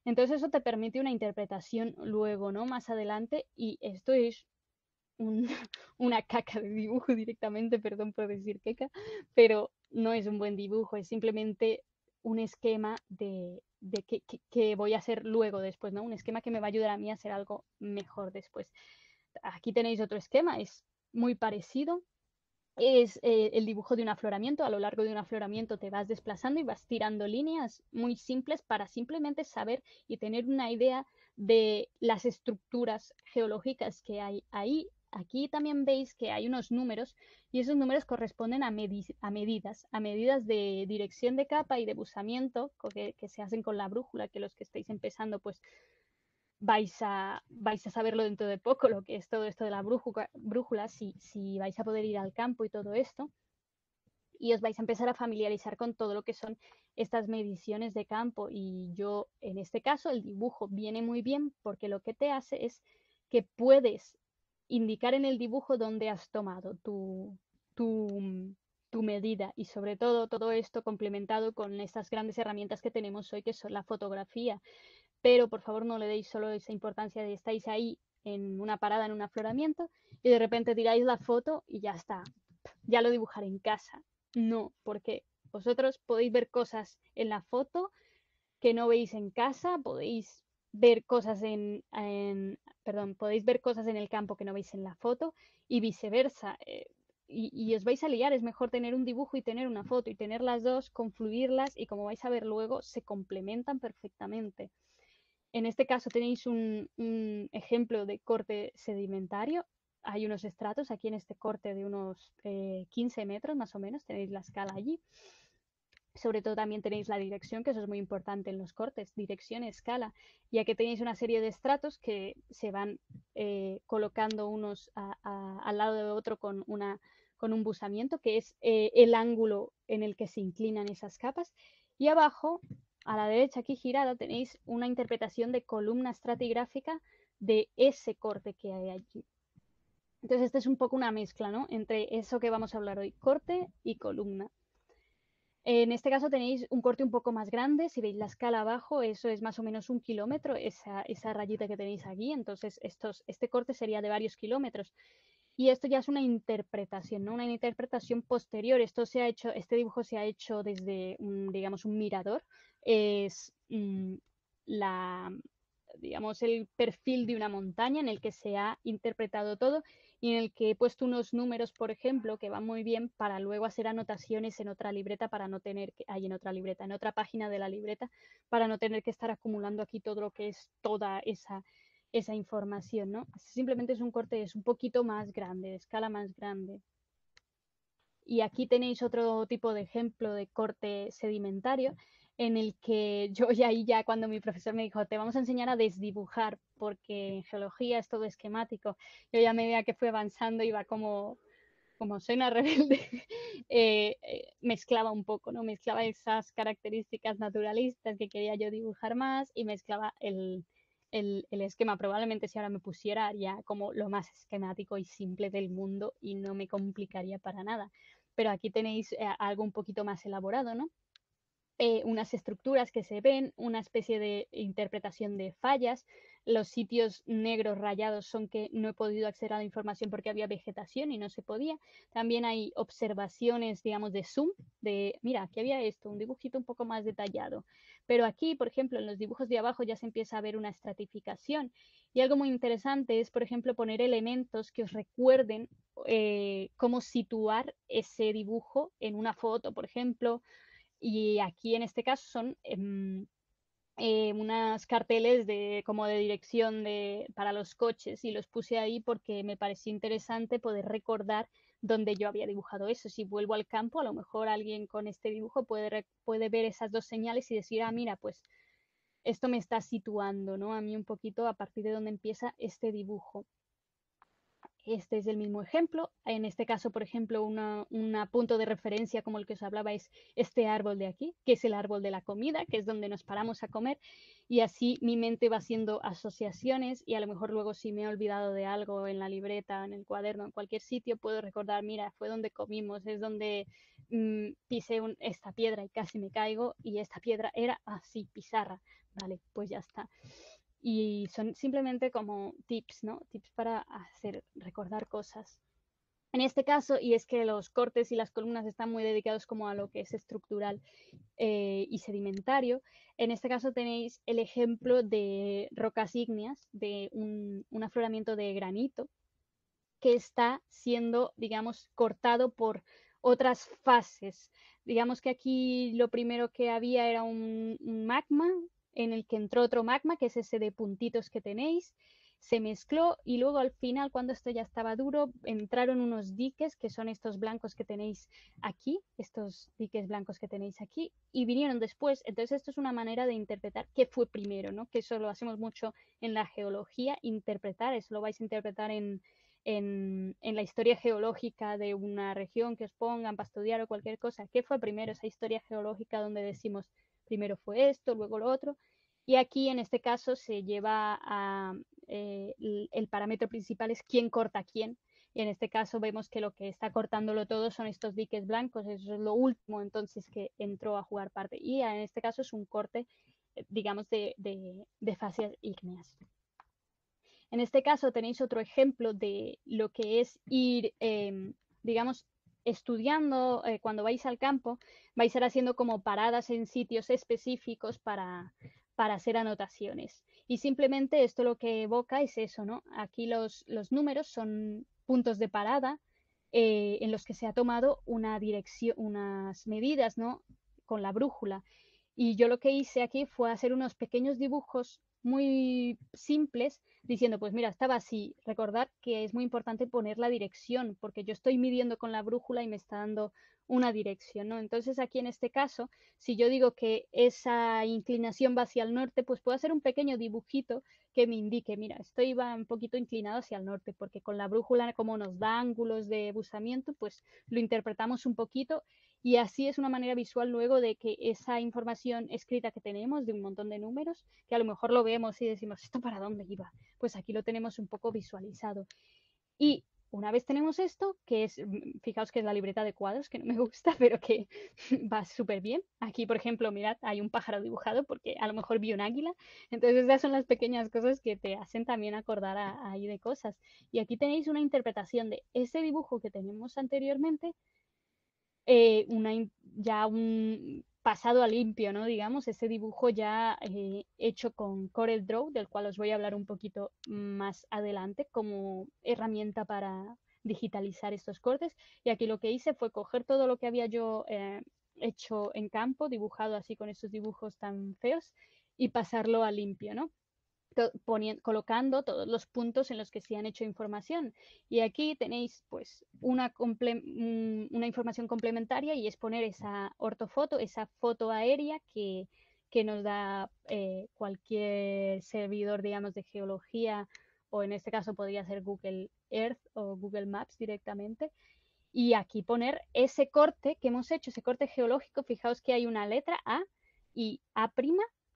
Entonces eso te permite una interpretación luego, ¿no? Más adelante y esto es una caca de dibujo directamente, perdón por decir caca, pero no es un buen dibujo, es simplemente un esquema de, qué, voy a hacer luego después, ¿no? Un esquema que me va a ayudar a mí a hacer algo mejor después. Aquí tenéis otro esquema, es muy parecido, es eh, el dibujo de un afloramiento. A lo largo de un afloramiento te vas desplazando y vas tirando líneas muy simples para simplemente saber y tener una idea de las estructuras geológicas que hay ahí Aquí también veis que hay unos números y esos números corresponden a, medidas, a medidas de dirección de capa y de buzamiento que, se hacen con la brújula, que los que estáis empezando pues vais a, vais a saberlo dentro de poco, lo que es todo esto de la brújula, si vais a poder ir al campo y todo esto. Y os vais a empezar a familiarizar con todo lo que son estas mediciones de campo. Y yo, en este caso, el dibujo viene muy bien porque lo que te hace es que puedes indicar en el dibujo dónde has tomado tu, mm, tu, medida y sobre todo todo esto complementado con estas grandes herramientas que tenemos hoy que son la fotografía. Pero por favor no le deis solo esa importancia de estáis ahí en una parada, en un afloramiento y de repente tiráis la foto y ya está, ya lo dibujaré en casa. No, porque vosotros podéis ver cosas en la foto que no veis en casa, podéis ver cosas en, en, perdón, podéis ver cosas en el campo que no veis en la foto y viceversa. Eh, y, os vais a liar, es mejor tener un dibujo y tener una foto y tener las dos, confluirlas y como vais a ver luego, se complementan perfectamente. En este caso tenéis un, ejemplo de corte sedimentario. Hay unos estratos aquí en este corte de unos 15 eh, metros más o menos, tenéis la escala allí. Sobre todo también tenéis la dirección, que eso es muy importante en los cortes, dirección, escala, ya que tenéis una serie de estratos que se van eh, colocando unos al lado de otro con, una, con un busamiento, que es eh, el ángulo en el que se inclinan esas capas. Y abajo, a la derecha aquí girada, tenéis una interpretación de columna estratigráfica de ese corte que hay allí. Entonces, esta es un poco una mezcla, ¿no? Entre eso que vamos a hablar hoy, corte y columna. En este caso tenéis un corte un poco más grande, si veis la escala abajo, eso es más o menos un kilómetro, esa, esa rayita que tenéis aquí, entonces este corte sería de varios kilómetros. Y esto ya es una interpretación, ¿no? una interpretación posterior. Esto se ha hecho, este dibujo se ha hecho desde, un, digamos, un mirador. Es mm, la, digamos, el perfil de una montaña en el que se ha interpretado todo y en el que he puesto unos números, por ejemplo, que van muy bien para luego hacer anotaciones en otra libreta para no tener que, hay en otra libreta, en otra página de la libreta, para no tener que estar acumulando aquí todo lo que es toda esa, esa información, ¿no? Simplemente es un corte, es un poquito más grande, de escala más grande. Y aquí tenéis otro tipo de ejemplo de corte sedimentario en el que yo ya ahí ya cuando mi profesor me dijo, te vamos a enseñar a desdibujar, porque en geología es todo esquemático, yo ya a medida que fui avanzando iba como, como soy una rebelde, eh, eh, mezclaba un poco, ¿no? Mezclaba esas características naturalistas que quería yo dibujar más y mezclaba el, esquema. Probablemente si ahora me pusiera ya como lo más esquemático y simple del mundo y no me complicaría para nada. Pero aquí tenéis eh, algo un poquito más elaborado, ¿no? Eh, unas estructuras que se ven, una especie de interpretación de fallas. Los sitios negros rayados son que no he podido acceder a la información porque había vegetación y no se podía. También hay observaciones, digamos, de zoom, de, mira, aquí había esto, un dibujito un poco más detallado. Pero aquí, por ejemplo, en los dibujos de abajo ya se empieza a ver una estratificación. Y algo muy interesante es, por ejemplo, poner elementos que os recuerden eh, cómo situar ese dibujo en una foto, por ejemplo, y aquí en este caso son em, eh, unas carteles de, como de dirección de, para los coches y los puse ahí porque me pareció interesante poder recordar dónde yo había dibujado eso. Si vuelvo al campo, a lo mejor alguien con este dibujo puede, puede ver esas dos señales y decir, ah, mira, pues esto me está situando, ¿no? A mí un poquito a partir de donde empieza este dibujo. Este es el mismo ejemplo. En este caso, por ejemplo, un punto de referencia como el que os hablaba es este árbol de aquí, que es el árbol de la comida, que es donde nos paramos a comer. Y así mi mente va haciendo asociaciones y a lo mejor luego si me he olvidado de algo en la libreta, en el cuaderno, en cualquier sitio, puedo recordar, mira, fue donde comimos, es donde mm, pisé esta piedra y casi me caigo y esta piedra era así, pizarra. Vale, pues ya está y son simplemente como tips, ¿no? Tips para hacer recordar cosas. En este caso, y es que los cortes y las columnas están muy dedicados como a lo que es estructural eh, y sedimentario, en este caso tenéis el ejemplo de rocas ígneas, de un, afloramiento de granito, que está siendo, digamos, cortado por otras fases. Digamos que aquí lo primero que había era un magma en el que entró otro magma, que es ese de puntitos que tenéis, se mezcló y luego al final, cuando esto ya estaba duro, entraron unos diques, que son estos blancos que tenéis aquí, estos diques blancos que tenéis aquí, y vinieron después. Entonces, esto es una manera de interpretar qué fue primero, ¿no? Que eso lo hacemos mucho en la geología, interpretar, eso lo vais a interpretar en, en, la historia geológica de una región que os pongan para estudiar o cualquier cosa, ¿qué fue primero esa historia geológica donde decimos primero fue esto, luego lo otro. Y aquí, en este caso, se lleva a, eh, el, parámetro principal es quién corta quién. Y en este caso vemos que lo que está cortándolo todo son estos diques blancos, eso es lo último entonces que entró a jugar parte. Y en este caso es un corte, eh, digamos, de, de, fascias ígneas. En este caso tenéis otro ejemplo de lo que es ir, em, digamos, estudiando, eh, cuando vais al campo, vais a ir haciendo como paradas en sitios específicos para, para hacer anotaciones. Y simplemente esto lo que evoca es eso, ¿no? Aquí los, los números son puntos de parada eh, en los que se ha tomado una dirección, unas medidas, ¿no? Con la brújula. Y yo lo que hice aquí fue hacer unos pequeños dibujos muy simples diciendo, pues mira, estaba así. Recordar que es muy importante poner la dirección, porque yo estoy midiendo con la brújula y me está dando una dirección, ¿no? Entonces aquí en este caso, si yo digo que esa inclinación va hacia el norte, pues puedo hacer un pequeño dibujito que me indique, mira, esto iba un poquito inclinado hacia el norte, porque con la brújula como nos da ángulos de busamiento, pues lo interpretamos un poquito y así es una manera visual luego de que esa información escrita que tenemos de un montón de números, que a lo mejor lo vemos y decimos, ¿esto para dónde iba? Pues aquí lo tenemos un poco visualizado. Y una vez tenemos esto, que es, mm, fijaos que es la libreta de cuadros, que no me gusta, pero que va súper bien. Aquí, por ejemplo, mirad, hay un pájaro dibujado porque a lo mejor vi un águila. Entonces, esas son las pequeñas cosas que te hacen también acordar ahí de cosas. Y aquí tenéis una interpretación de ese dibujo que tenemos anteriormente, eh, una, ya un pasado a limpio, ¿no? Digamos, ese dibujo ya eh, hecho con Corel Draw, del cual os voy a hablar un poquito más adelante como herramienta para digitalizar estos cortes. Y aquí lo que hice fue coger todo lo que había yo eh, hecho en campo, dibujado así con estos dibujos tan feos, y pasarlo a limpio, ¿no? colocando todos los puntos en los que se han hecho información. Y aquí tenéis pues una, información complementaria y es poner esa ortofoto, esa foto aérea que, nos da eh, cualquier servidor, digamos, de geología o en este caso podría ser Google Earth o Google Maps directamente. Y aquí poner ese corte que hemos hecho, ese corte geológico. Fijaos que hay una letra A y A'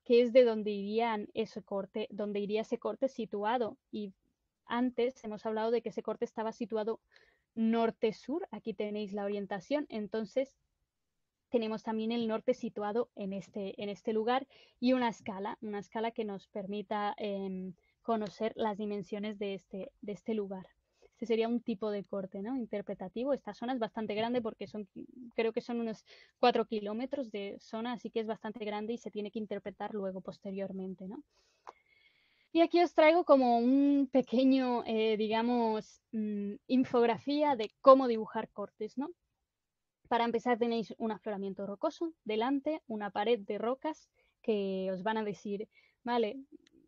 que es de donde irían ese corte, donde iría ese corte situado. Y antes hemos hablado de que ese corte estaba situado norte-sur, aquí tenéis la orientación, entonces tenemos también el norte situado en este, en este lugar y una escala, una escala que nos permita em, conocer las dimensiones de este, de este lugar. Este sería un tipo de corte ¿no? interpretativo. Esta zona es bastante grande porque son, creo que son unos 4 kilómetros de zona, así que es bastante grande y se tiene que interpretar luego posteriormente. Y aquí os traigo como un pequeño, eh, digamos, mm, infografía de cómo dibujar cortes, ¿no? Para empezar tenéis un afloramiento rocoso, delante una pared de rocas que os van a decir, vale,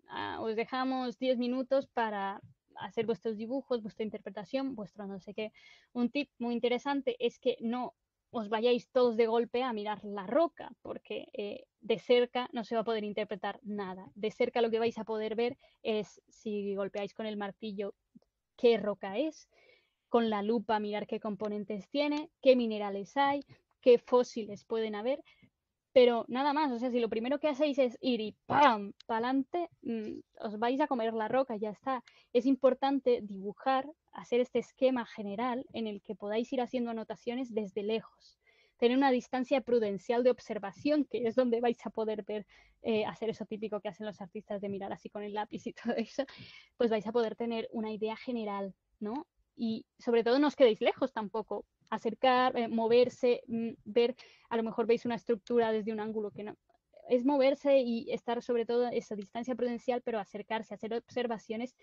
ah, os dejamos 10 minutos para hacer vuestros dibujos, vuestra interpretación, vuestro no sé qué. Un tip muy interesante es que no os vayáis todos de golpe a mirar la roca, porque eh, de cerca no se va a poder interpretar nada. De cerca lo que vais a poder ver es, si golpeáis con el martillo, qué roca es, con la lupa mirar qué componentes tiene, qué minerales hay, qué fósiles pueden haber, pero nada más, o sea, si lo primero que hacéis es ir y ¡pam! ¡Pa'lante! adelante, mm, os vais a comer la roca, ya está. Es importante dibujar, hacer este esquema general en el que podáis ir haciendo anotaciones desde lejos. Tener una distancia prudencial de observación, que es donde vais a poder ver, eh, hacer eso típico que hacen los artistas de mirar así con el lápiz y todo eso, pues vais a poder tener una idea general, ¿no? Y sobre todo no os quedéis lejos tampoco, acercar, eh, moverse, mm, ver, a lo mejor veis una estructura desde un ángulo que no, es moverse y estar sobre todo esa distancia prudencial, pero acercarse, hacer observaciones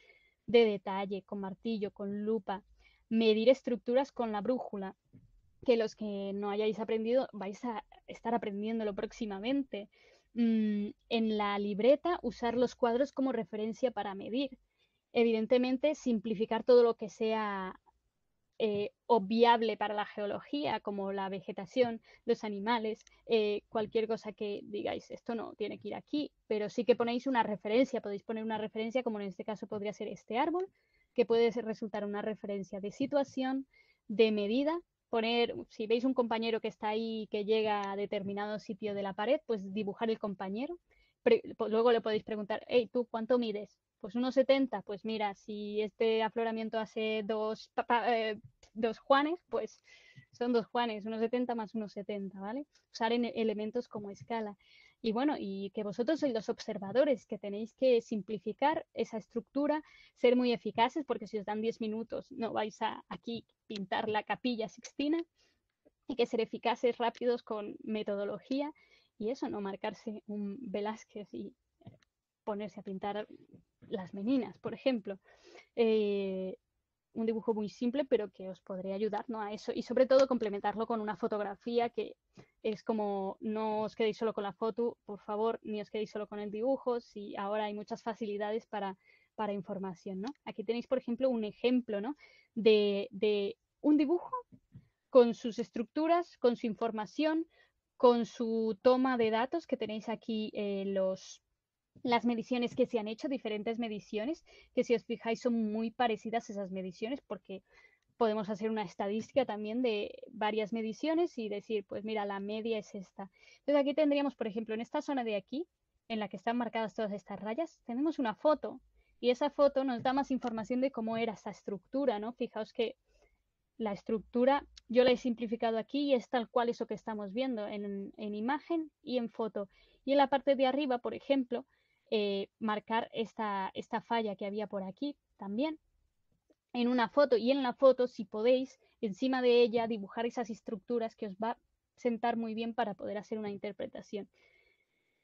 de detalle, con martillo, con lupa, medir estructuras con la brújula, que los que no hayáis aprendido vais a estar aprendiéndolo próximamente. Mm, en la libreta usar los cuadros como referencia para medir. Evidentemente, simplificar todo lo que sea eh, obviable para la geología, como la vegetación, los animales, eh, cualquier cosa que digáis, esto no tiene que ir aquí, pero sí que ponéis una referencia, podéis poner una referencia, como en este caso podría ser este árbol, que puede resultar una referencia de situación, de medida, poner, si veis un compañero que está ahí, que llega a determinado sitio de la pared, pues dibujar el compañero. luego le podéis preguntar, hey, ¿tú cuánto mides? Pues 1,70. Pues mira, si este afloramiento hace dos eh, dos Juanes, pues son dos Juanes, unos 70 más unos 70, ¿vale? Usar en e-, elementos como escala. Y bueno, y que vosotros sois los observadores, que tenéis que simplificar esa estructura, ser muy eficaces, porque si os dan 10 minutos no vais a aquí pintar la capilla sixtina, hay que ser eficaces, rápidos, con metodología, y eso, no marcarse un Velázquez y ponerse a pintar las meninas, por ejemplo. Eh, un dibujo muy simple, pero que os podría ayudar ¿no? a eso. Y sobre todo complementarlo con una fotografía que es como no os quedéis solo con la foto, por favor, ni os quedéis solo con el dibujo, si ahora hay muchas facilidades para, para información. Aquí tenéis, por ejemplo, un ejemplo de, un dibujo con sus estructuras, con su información, con su toma de datos, que tenéis aquí eh, los las mediciones que se han hecho, diferentes mediciones, que si os fijáis son muy parecidas esas mediciones porque podemos hacer una estadística también de varias mediciones y decir, pues mira, la media es esta. Entonces aquí tendríamos, por ejemplo, en esta zona de aquí, en la que están marcadas todas estas rayas, tenemos una foto y esa foto nos da más información de cómo era esa estructura, ¿no? Fijaos que la estructura yo la he simplificado aquí y es tal cual eso que estamos viendo en imagen y en foto. Y en la parte de arriba, por ejemplo, eh, marcar esta, esta falla que había por aquí también en una foto y en la foto, si podéis, encima de ella dibujar esas estructuras que os va a sentar muy bien para poder hacer una interpretación.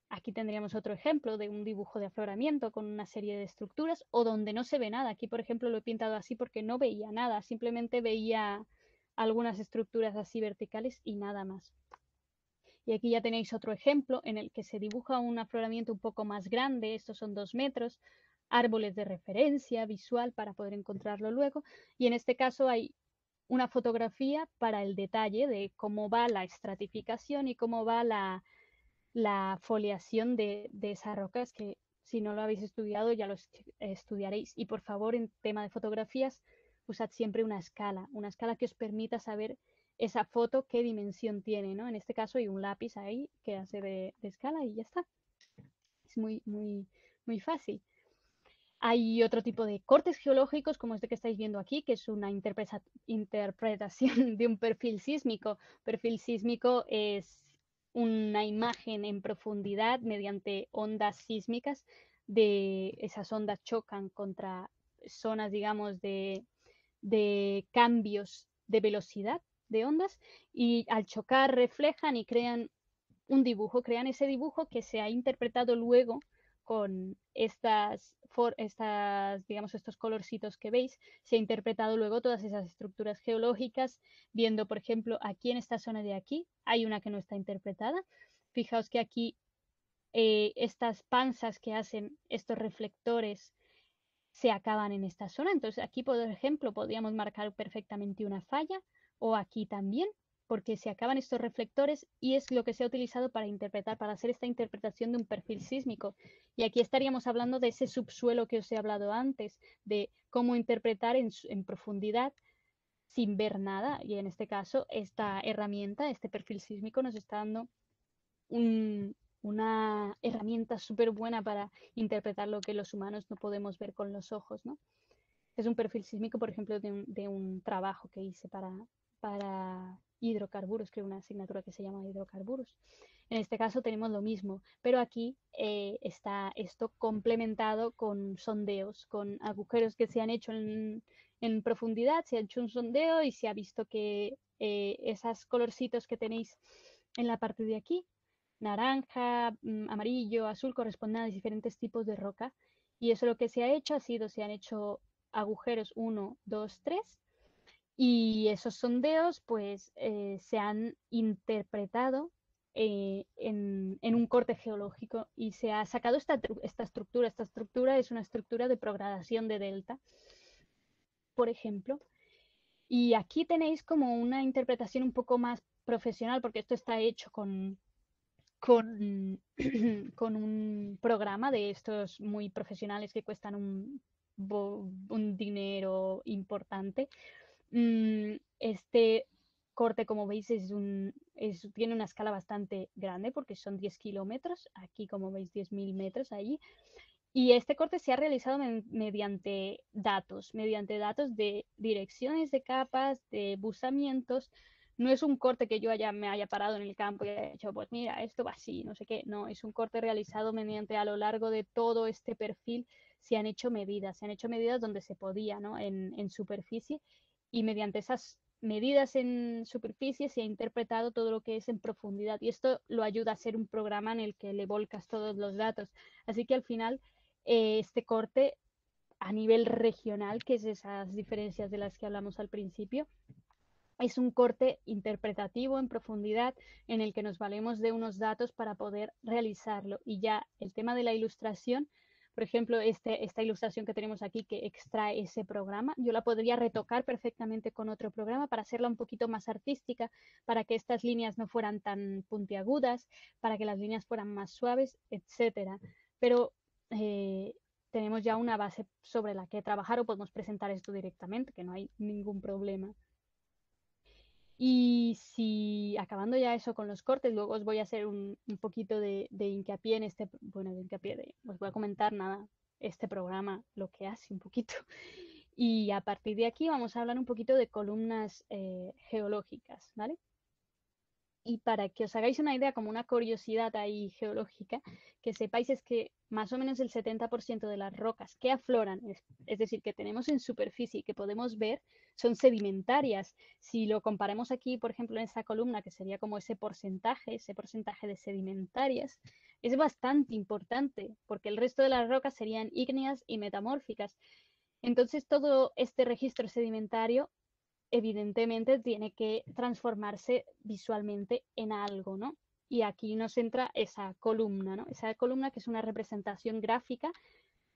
Aquí tendríamos otro ejemplo de un dibujo de afloramiento con una serie de estructuras o donde no se ve nada. Aquí, por ejemplo, lo he pintado así porque no veía nada, simplemente veía algunas estructuras así verticales y nada más. Y aquí ya tenéis otro ejemplo en el que se dibuja un afloramiento un poco más grande, estos son dos metros, árboles de referencia visual para poder encontrarlo luego. Y en este caso hay una fotografía para el detalle de cómo va la estratificación y cómo va la, foliación de, de esas rocas que si no lo habéis estudiado ya lo estudiaréis. Y por favor, en tema de fotografías, usad siempre una escala, una escala que os permita saber esa foto qué dimensión tiene, ¿no? En este caso hay un lápiz ahí que hace de, escala y ya está. Es muy, muy, muy fácil. Hay otro tipo de cortes geológicos, como este que estáis viendo aquí, que es una interpretación de un perfil sísmico. Perfil sísmico es una imagen en profundidad mediante ondas sísmicas. De esas ondas chocan contra zonas, digamos, de, de cambios de velocidad de ondas y al chocar reflejan y crean un dibujo, crean ese dibujo que se ha interpretado luego con estas, estas, digamos, estos colorcitos que veis, se ha interpretado luego todas esas estructuras geológicas, viendo, por ejemplo, aquí en esta zona de aquí, hay una que no está interpretada. Fijaos que aquí eh, estas panzas que hacen estos reflectores se acaban en esta zona. Entonces aquí, por ejemplo, podríamos marcar perfectamente una falla o aquí también, porque se acaban estos reflectores y es lo que se ha utilizado para interpretar, para hacer esta interpretación de un perfil sísmico. Y aquí estaríamos hablando de ese subsuelo que os he hablado antes, de cómo interpretar en, profundidad sin ver nada. Y en este caso, esta herramienta, este perfil sísmico, nos está dando una herramienta súper buena para interpretar lo que los humanos no podemos ver con los ojos, Es un perfil sísmico, por ejemplo, de un trabajo que hice para, para hidrocarburos, creo una asignatura que se llama hidrocarburos. En este caso tenemos lo mismo, pero aquí eh, está esto complementado con sondeos, con agujeros que se han hecho en, profundidad, se ha hecho un sondeo y se ha visto que eh, esas colorcitos que tenéis en la parte de aquí, naranja, mm, amarillo, azul, corresponden a diferentes tipos de roca. Y eso lo que se ha hecho ha sido, se han hecho agujeros 1, 2, 3, y esos sondeos pues eh, se han interpretado eh, en, un corte geológico y se ha sacado esta, esta, estructura. Esta estructura es una estructura de progradación de delta, por ejemplo. Y aquí tenéis como una interpretación un poco más profesional porque esto está hecho con, con, un programa de estos muy profesionales que cuestan un, un dinero importante. Mm, este corte, como veis, es un, tiene una escala bastante grande porque son 10 kilómetros, aquí como veis 10.000 metros allí. Y este corte se ha realizado mediante datos, mediante datos de direcciones de capas, de busamientos. No es un corte que yo haya, me haya parado en el campo y haya dicho, pues mira, esto va así, no sé qué. No, es un corte realizado mediante a lo largo de todo este perfil se han hecho medidas, se han hecho medidas donde se podía, ¿no? En, en superficie y mediante esas medidas en superficie se ha interpretado todo lo que es en profundidad y esto lo ayuda a ser un programa en el que le volcas todos los datos. Así que al final eh, este corte a nivel regional, que es esas diferencias de las que hablamos al principio, es un corte interpretativo en profundidad en el que nos valemos de unos datos para poder realizarlo y ya el tema de la ilustración por ejemplo, este, esta ilustración que tenemos aquí que extrae ese programa, yo la podría retocar perfectamente con otro programa para hacerla un poquito más artística, para que estas líneas no fueran tan puntiagudas, para que las líneas fueran más suaves, etcétera. Pero eh, tenemos ya una base sobre la que trabajar o podemos presentar esto directamente, que no hay ningún problema. Y si acabando ya eso con los cortes, luego os voy a hacer un, un poquito de, hincapié en este, bueno, de hincapié, de, os voy a comentar nada, este programa, lo que hace un poquito. Y a partir de aquí vamos a hablar un poquito de columnas eh, geológicas, ¿vale? Y para que os hagáis una idea, como una curiosidad ahí geológica, que sepáis es que más o menos el 70% de las rocas que afloran, es, decir, que tenemos en superficie y que podemos ver, son sedimentarias. Si lo comparamos aquí, por ejemplo, en esta columna, que sería como ese porcentaje, ese porcentaje de sedimentarias, es bastante importante, porque el resto de las rocas serían ígneas y metamórficas. Entonces, todo este registro sedimentario evidentemente tiene que transformarse visualmente en algo, ¿no? Y aquí nos entra esa columna, ¿no? Esa columna que es una representación gráfica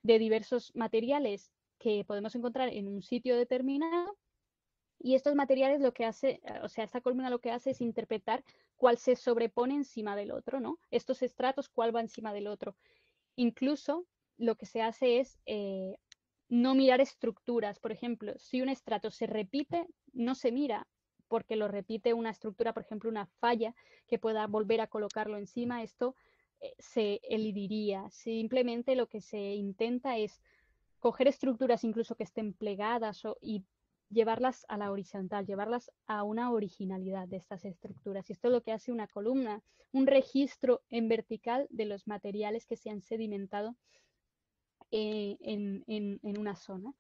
de diversos materiales que podemos encontrar en un sitio determinado. Y estos materiales lo que hace, o sea, esta columna lo que hace es interpretar cuál se sobrepone encima del otro, ¿no? Estos estratos, cuál va encima del otro. Incluso lo que se hace es eh, no mirar estructuras. Por ejemplo, si un estrato se repite, no se mira porque lo repite una estructura, por ejemplo, una falla que pueda volver a colocarlo encima, esto eh, se elidiría. Simplemente lo que se intenta es coger estructuras incluso que estén plegadas y llevarlas a la horizontal, llevarlas a una originalidad de estas estructuras. Y esto es lo que hace una columna, un registro en vertical de los materiales que se han sedimentado eh, en una zona.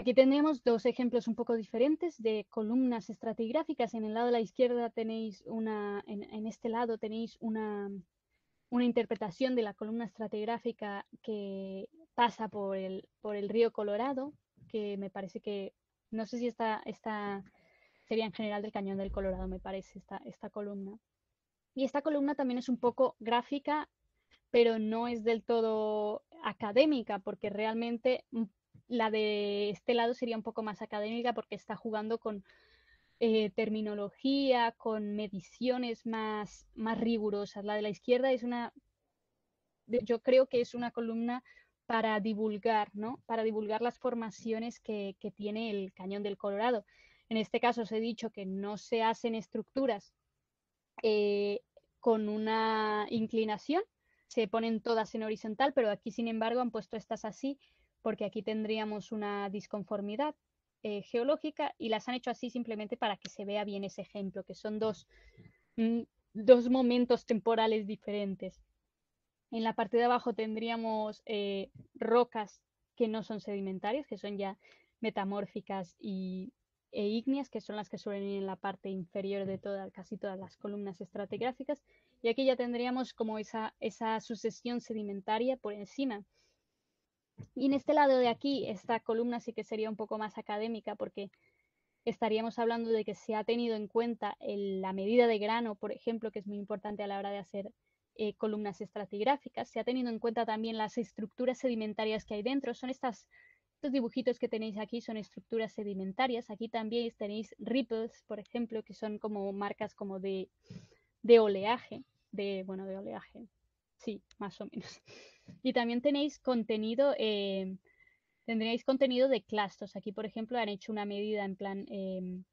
Aquí tenemos dos ejemplos un poco diferentes de columnas estratigráficas. En el lado de la izquierda tenéis una, en, este lado tenéis una, una, interpretación de la columna estratigráfica que pasa por el, por el río Colorado, que me parece que, no sé si esta, esta sería en general del Cañón del Colorado, me parece, esta, esta columna. Y esta columna también es un poco gráfica, pero no es del todo académica, porque realmente la de este lado sería un poco más académica porque está jugando con eh, terminología, con mediciones más, más rigurosas. La de la izquierda es una, yo creo que es una columna para divulgar, ¿no? Para divulgar las formaciones que, tiene el Cañón del Colorado. En este caso os he dicho que no se hacen estructuras eh, con una inclinación, se ponen todas en horizontal, pero aquí sin embargo han puesto estas así porque aquí tendríamos una disconformidad eh, geológica y las han hecho así simplemente para que se vea bien ese ejemplo, que son dos, mm, dos momentos temporales diferentes. En la parte de abajo tendríamos eh, rocas que no son sedimentarias, que son ya metamórficas y, e ígneas, que son las que suelen ir en la parte inferior de toda, casi todas las columnas estratigráficas. Y aquí ya tendríamos como esa, esa sucesión sedimentaria por encima. Y en este lado de aquí, esta columna sí que sería un poco más académica porque estaríamos hablando de que se ha tenido en cuenta la medida de grano, por ejemplo, que es muy importante a la hora de hacer eh, columnas estratigráficas. Se ha tenido en cuenta también las estructuras sedimentarias que hay dentro. Son estas, estos dibujitos que tenéis aquí, son estructuras sedimentarias. Aquí también tenéis ripples, por ejemplo, que son como marcas como de, de oleaje, de, bueno, de oleaje, sí, más o menos. Y también tenéis contenido, eh, contenido de clastos, Aquí, por ejemplo, han hecho una medida en plan, em,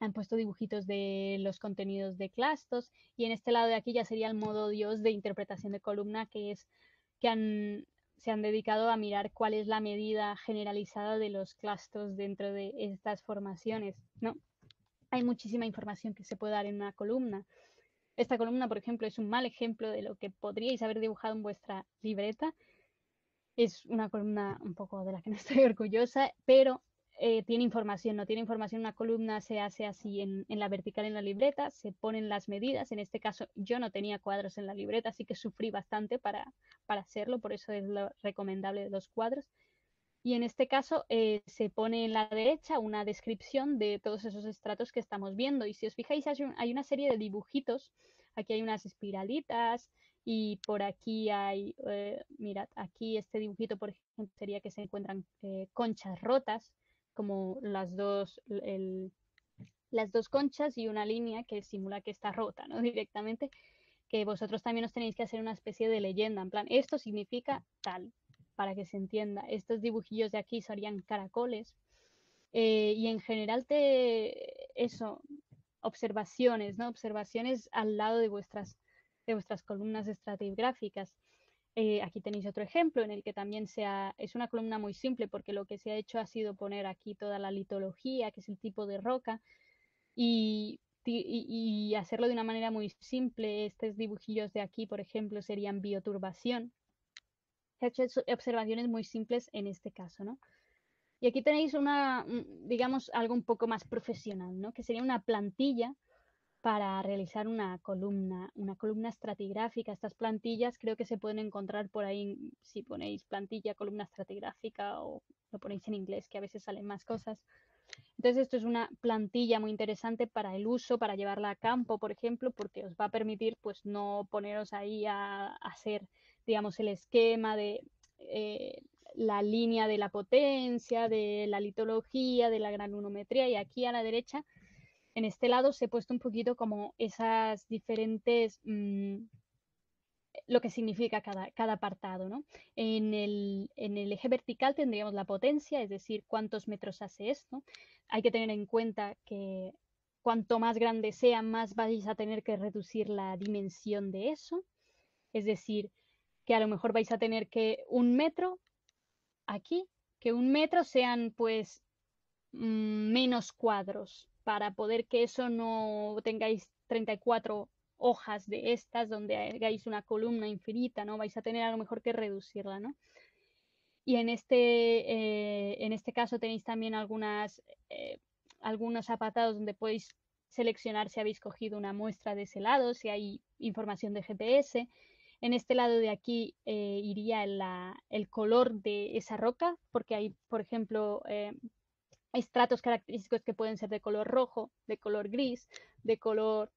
han puesto dibujitos de los contenidos de clastos Y en este lado de aquí ya sería el modo Dios de interpretación de columna, que es que han, se han dedicado a mirar cuál es la medida generalizada de los clastos dentro de estas formaciones, ¿no? Hay muchísima información que se puede dar en una columna. Esta columna, por ejemplo, es un mal ejemplo de lo que podríais haber dibujado en vuestra libreta. Es una columna un poco de la que no estoy orgullosa, pero eh, tiene información, no tiene información. Una columna se hace así en, la vertical en la libreta, se ponen las medidas. En este caso yo no tenía cuadros en la libreta, así que sufrí bastante para, para hacerlo, por eso es lo recomendable de los cuadros. Y en este caso eh, se pone en la derecha una descripción de todos esos estratos que estamos viendo. Y si os fijáis, hay, una serie de dibujitos. Aquí hay unas espiralitas y por aquí hay, eh, mirad, aquí este dibujito, por ejemplo, sería que se encuentran eh, conchas rotas, como las dos, el, las dos conchas y una línea que simula que está rota, ¿no? Directamente, que vosotros también os tenéis que hacer una especie de leyenda, en plan, esto significa tal, para que se entienda. Estos dibujillos de aquí serían caracoles. Eh, y en general te eso, observaciones, ¿no? Observaciones al lado de vuestras, de vuestras columnas estratigráficas. Eh, aquí tenéis otro ejemplo en el que también se es una columna muy simple porque lo que se ha hecho ha sido poner aquí toda la litología, que es el tipo de roca, y, y hacerlo de una manera muy simple. Estos dibujillos de aquí, por ejemplo, serían bioturbación se hecho observaciones muy simples en este caso, ¿no? Y aquí tenéis una, mm, digamos, algo un poco más profesional, ¿no? Que sería una plantilla para realizar una columna, una columna estratigráfica. Estas plantillas creo que se pueden encontrar por ahí si ponéis plantilla, columna estratigráfica o lo ponéis en inglés, que a veces salen más cosas. Entonces, esto es una plantilla muy interesante para el uso, para llevarla a campo, por ejemplo, porque os va a permitir pues no poneros ahí a hacer digamos, el esquema de eh, la línea de la potencia, de la litología, de la granulometría, y aquí a la derecha, en este lado, se ha puesto un poquito como esas diferentes, mm, lo que significa cada, apartado, ¿no? En el, en el eje vertical tendríamos la potencia, es decir, cuántos metros hace esto. Hay que tener en cuenta que cuanto más grande sea, más vais a tener que reducir la dimensión de eso. Es decir, que a lo mejor vais a tener que un metro aquí, que un metro sean pues mm, menos cuadros para poder que eso no tengáis 34 hojas de estas donde hagáis una columna infinita, ¿no? Vais a tener a lo mejor que reducirla, ¿no? Y en este, eh, en este caso tenéis también algunas, eh, algunos apartados donde podéis seleccionar si habéis cogido una muestra de ese lado, si hay información de GPS, en este lado de aquí eh, iría el color de esa roca, porque hay, por ejemplo, eh, estratos característicos que pueden ser de color rojo, de color gris, de color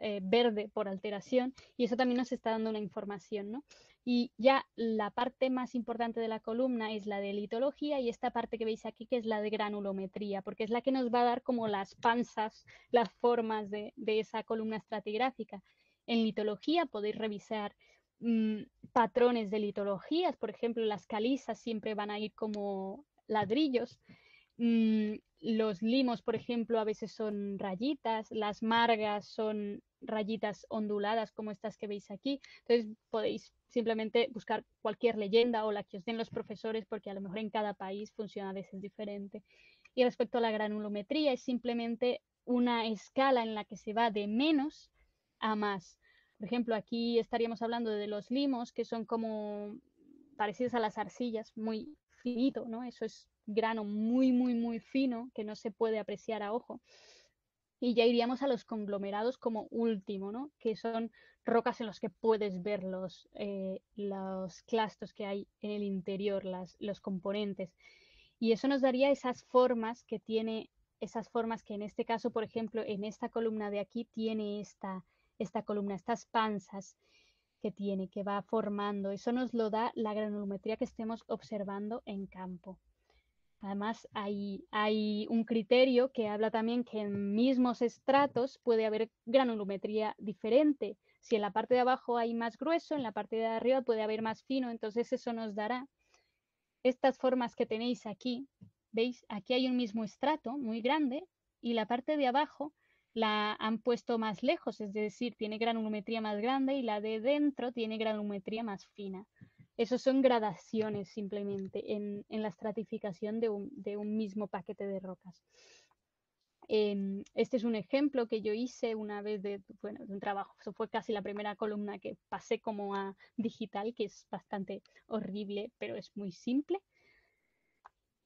eh, verde por alteración, y eso también nos está dando una información, Y ya la parte más importante de la columna es la de litología y esta parte que veis aquí que es la de granulometría, porque es la que nos va a dar como las panzas, las formas de esa columna estratigráfica. En litología podéis revisar mm, patrones de litologías, por ejemplo, las calizas siempre van a ir como ladrillos, mm, los limos, por ejemplo, a veces son rayitas, las margas son rayitas onduladas como estas que veis aquí. Entonces podéis simplemente buscar cualquier leyenda o la que os den los profesores porque a lo mejor en cada país funciona a veces diferente. Y respecto a la granulometría es simplemente una escala en la que se va de menos más. Por ejemplo, aquí estaríamos hablando de los limos, que son como parecidos a las arcillas, muy finito, ¿no? Eso es grano muy, muy, muy fino que no se puede apreciar a ojo. Y ya iríamos a los conglomerados como último, ¿no? Que son rocas en las que puedes ver los, eh, clastos que hay en el interior, las, los componentes. Y eso nos daría esas formas que tiene, esas formas que en este caso, por ejemplo, en esta columna de aquí tiene esta, esta columna, estas panzas que tiene, que va formando. Eso nos lo da la granulometría que estemos observando en campo. Además, hay, hay, un criterio que habla también que en mismos estratos puede haber granulometría diferente. Si en la parte de abajo hay más grueso, en la parte de arriba puede haber más fino, entonces eso nos dará estas formas que tenéis aquí. ¿Veis? Aquí hay un mismo estrato muy grande y la parte de abajo la han puesto más lejos, es decir, tiene granulometría más grande y la de dentro tiene granulometría más fina. Esos son gradaciones simplemente en, la estratificación de un, mismo paquete de rocas. Em, este es un ejemplo que yo hice una vez de, de un trabajo, eso fue casi la primera columna que pasé como a digital, que es bastante horrible, pero es muy simple.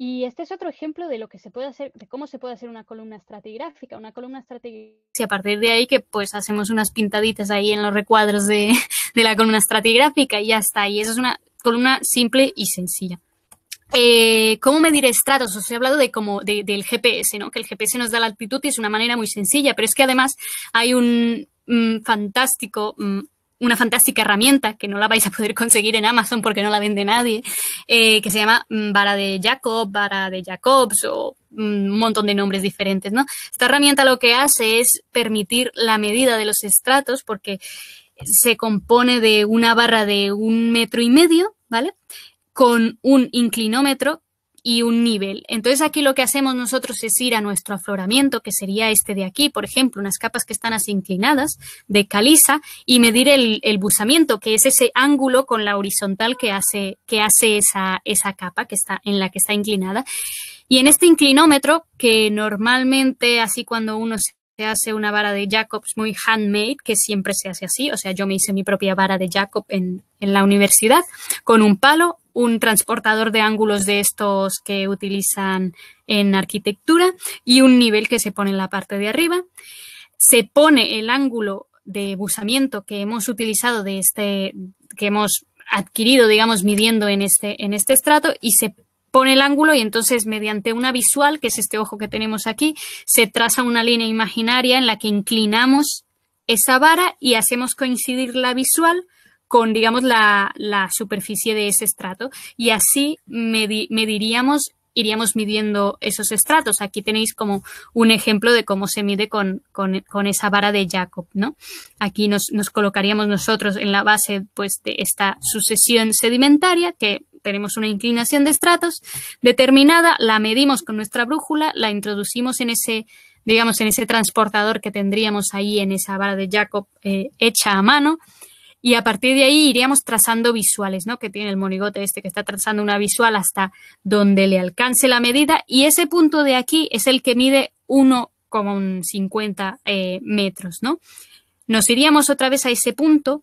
Y este es otro ejemplo de lo que se puede hacer, de cómo se puede hacer una columna estratigráfica, una columna estratigráfica. Y a partir de ahí que pues hacemos unas pintaditas ahí en los recuadros de, la columna estratigráfica y ya está. Y eso es una columna simple y sencilla. Eh, ¿Cómo medir estratos? Os he hablado de como del GPS, ¿no? Que el GPS nos da la altitud y es una manera muy sencilla, pero es que además hay un mm, fantástico mm, una fantástica herramienta que no la vais a poder conseguir en Amazon porque no la vende nadie, eh, que se llama mm, vara de Jacob, vara de Jacobs o mm, un montón de nombres diferentes, ¿no? Esta herramienta lo que hace es permitir la medida de los estratos porque se compone de una barra de un metro y medio, ¿vale? Con un inclinómetro y un nivel. Entonces aquí lo que hacemos nosotros es ir a nuestro afloramiento, que sería este de aquí, por ejemplo, unas capas que están así inclinadas de caliza y medir el, el que es ese ángulo con la horizontal que hace, que hace esa, esa capa que está, en la que está inclinada. Y en este inclinómetro, que normalmente así cuando uno se hace una vara de Jacobs muy handmade, que siempre se hace así. O sea, yo me hice mi propia vara de Jacob en, en, la universidad, con un palo, un transportador de ángulos de estos que utilizan en arquitectura y un nivel que se pone en la parte de arriba. Se pone el ángulo de busamiento que hemos utilizado de este, que hemos adquirido, digamos, midiendo en este, en este estrato y se pone el ángulo y entonces mediante una visual, que es este ojo que tenemos aquí, se traza una línea imaginaria en la que inclinamos esa vara y hacemos coincidir la visual con, digamos, la, la superficie de ese estrato y así mediríamos iríamos midiendo esos estratos. Aquí tenéis como un ejemplo de cómo se mide con, con, con esa vara de Jacob, ¿no? Aquí nos, nos, colocaríamos nosotros en la base pues, de esta sucesión sedimentaria que tenemos una inclinación de estratos determinada, la medimos con nuestra brújula, la introducimos en ese digamos, en ese transportador que tendríamos ahí en esa vara de Jacob eh, hecha a mano y a partir de ahí iríamos trazando visuales, ¿no? Que tiene el monigote este que está trazando una visual hasta donde le alcance la medida y ese punto de aquí es el que mide 1,50 eh, metros, ¿no? Nos iríamos otra vez a ese punto,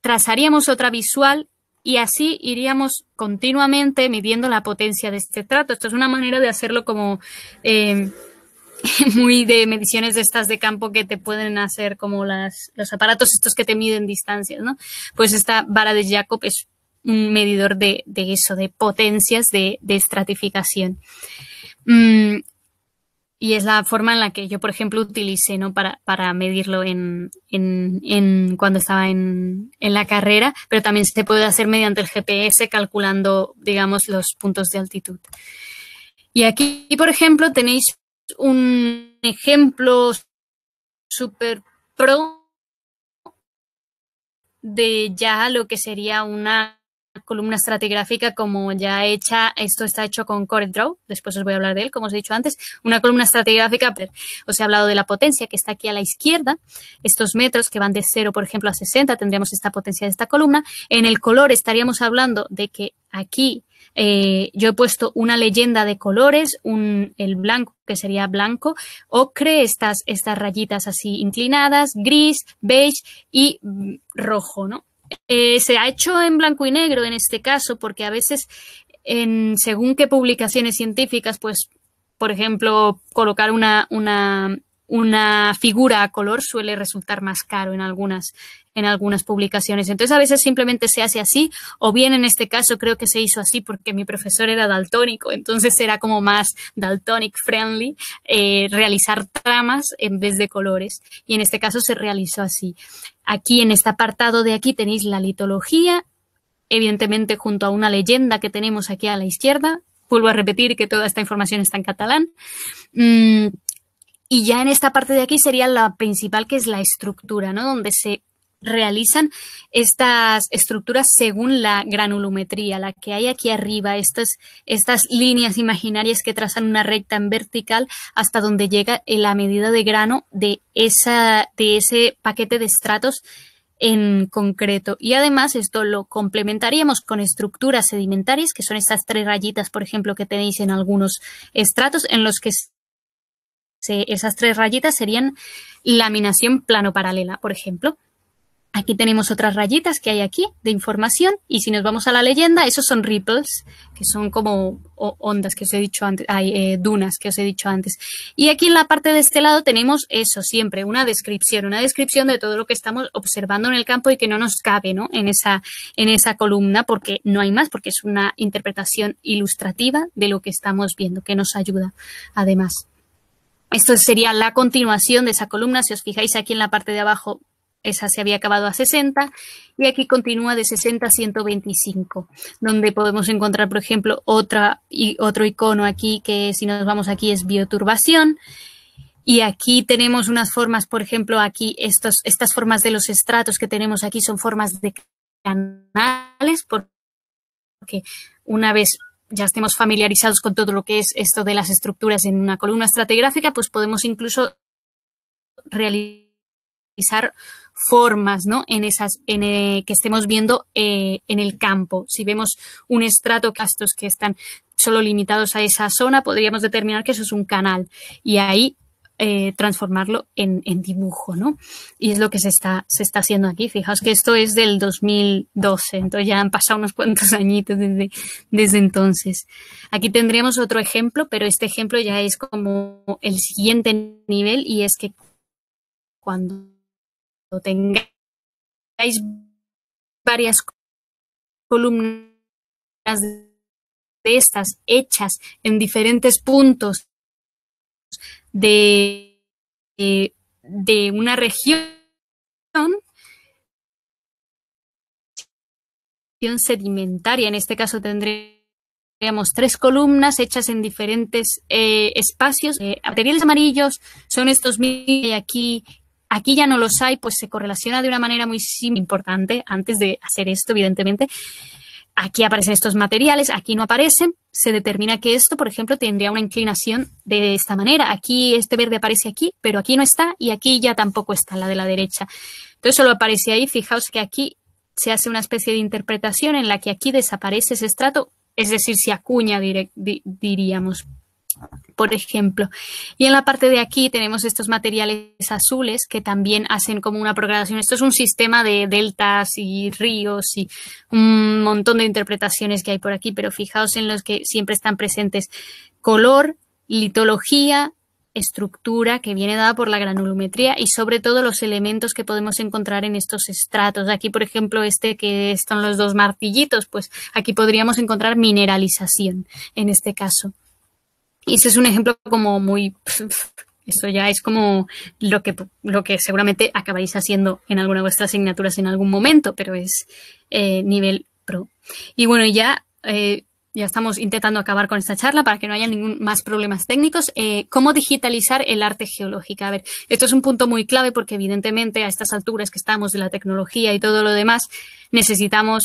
trazaríamos otra visual y así iríamos continuamente midiendo la potencia de este trato. Esto es una manera de hacerlo como... Eh, muy de mediciones de estas de campo que te pueden hacer como los aparatos estos que te miden distancias, ¿no? Pues esta vara de Jacob es un medidor de, de eso, de potencias de, de estratificación. Mm, y es la forma en la que yo, por ejemplo, utilicé ¿no? para, medirlo en, en, cuando estaba en, en, la carrera, pero también se puede hacer mediante el GPS calculando, digamos, los puntos de altitud. Y aquí, por ejemplo, tenéis un ejemplo súper pro de ya lo que sería una columna estratigráfica como ya hecha, esto está hecho con Draw después os voy a hablar de él, como os he dicho antes, una columna estratigráfica, os he hablado de la potencia que está aquí a la izquierda, estos metros que van de 0, por ejemplo, a 60, tendríamos esta potencia de esta columna, en el color estaríamos hablando de que aquí eh, yo he puesto una leyenda de colores, el blanco, que sería blanco, ocre, estas, estas rayitas así inclinadas, gris, beige y mm, rojo, ¿no? Eh, se ha hecho en blanco y negro en este caso porque a veces según qué publicaciones científicas, pues, por ejemplo, colocar una, una una figura a color suele resultar más caro en algunas, en algunas publicaciones. Entonces a veces simplemente se hace así, o bien en este caso creo que se hizo así porque mi profesor era daltónico, entonces era como más daltonic friendly eh, realizar tramas en vez de colores. Y en este caso se realizó así. Aquí en este apartado de aquí tenéis la litología, evidentemente junto a una leyenda que tenemos aquí a la izquierda. Vuelvo a repetir que toda esta información está en catalán. Mm, y ya en esta parte de aquí sería la principal, que es la estructura, ¿no? Donde se realizan estas estructuras según la granulometría, la que hay aquí arriba, estas, estas líneas imaginarias que trazan una recta en vertical hasta donde llega la medida de grano de, esa, de ese paquete de estratos en concreto. Y además esto lo complementaríamos con estructuras sedimentarias, que son estas tres rayitas, por ejemplo, que tenéis en algunos estratos en los que esas tres rayitas serían laminación plano paralela, por ejemplo. Aquí tenemos otras rayitas que hay aquí de información y si nos vamos a la leyenda, esos son ripples, que son como ondas que os he dicho antes, hay eh, dunas que os he dicho antes. Y aquí en la parte de este lado tenemos eso siempre, una descripción, una descripción de todo lo que estamos observando en el campo y que no nos cabe En, esa, en esa columna porque no hay más, porque es una interpretación ilustrativa de lo que estamos viendo, que nos ayuda además. Esto sería la continuación de esa columna. Si os fijáis aquí en la parte de abajo, esa se había acabado a 60 y aquí continúa de 60 a 125, donde podemos encontrar, por ejemplo, otra, otro icono aquí que si nos vamos aquí es bioturbación. Y aquí tenemos unas formas, por ejemplo, aquí estas formas de los estratos que tenemos aquí son formas de canales, porque una vez ya estemos familiarizados con todo lo que es esto de las estructuras en una columna estratigráfica, pues podemos incluso realizar formas ¿no? en esas en, eh, que estemos viendo eh, en el campo. Si vemos un estrato, castos que están solo limitados a esa zona, podríamos determinar que eso es un canal. Y ahí eh, transformarlo en, dibujo, ¿no? Y es lo que se está, se está haciendo aquí. Fijaos que esto es del 2012, entonces ya han pasado unos cuantos añitos desde, desde entonces. Aquí tendríamos otro ejemplo, pero este ejemplo ya es como el siguiente nivel y es que cuando tengáis varias columnas de estas hechas en diferentes puntos eh, de, una región sedimentaria. En este caso tendríamos tres columnas hechas en diferentes eh, espacios. Eh, amarillos son estos mil y aquí, aquí ya no los hay, pues se correlaciona de una manera muy importante antes de hacer esto, evidentemente aquí aparecen estos materiales, aquí no aparecen, se determina que esto, por ejemplo, tendría una inclinación de esta manera. Aquí este verde aparece aquí, pero aquí no está y aquí ya tampoco está la de la derecha. Entonces solo aparece ahí, fijaos que aquí se hace una especie de interpretación en la que aquí desaparece ese estrato, es decir, se acuña, diríamos, por ejemplo. Y en la parte de aquí tenemos estos materiales azules que también hacen como una progradación. Esto es un sistema de deltas y ríos y un montón de interpretaciones que hay por aquí, pero fijaos en los que siempre están presentes color, litología, estructura que viene dada por la granulometría y sobre todo los elementos que podemos encontrar en estos estratos. Aquí, por ejemplo, este que están los dos martillitos, pues aquí podríamos encontrar mineralización en este caso. Y ese es un ejemplo como muy... esto ya es como lo que, lo que seguramente acabáis haciendo en alguna de vuestras asignaturas en algún momento, pero es eh, nivel pro. Y bueno, ya... Eh, ya estamos intentando acabar con esta charla para que no haya ningún más problemas técnicos. Eh, ¿Cómo digitalizar el arte geológico? A ver, esto es un punto muy clave porque evidentemente a estas alturas que estamos de la tecnología y todo lo demás, necesitamos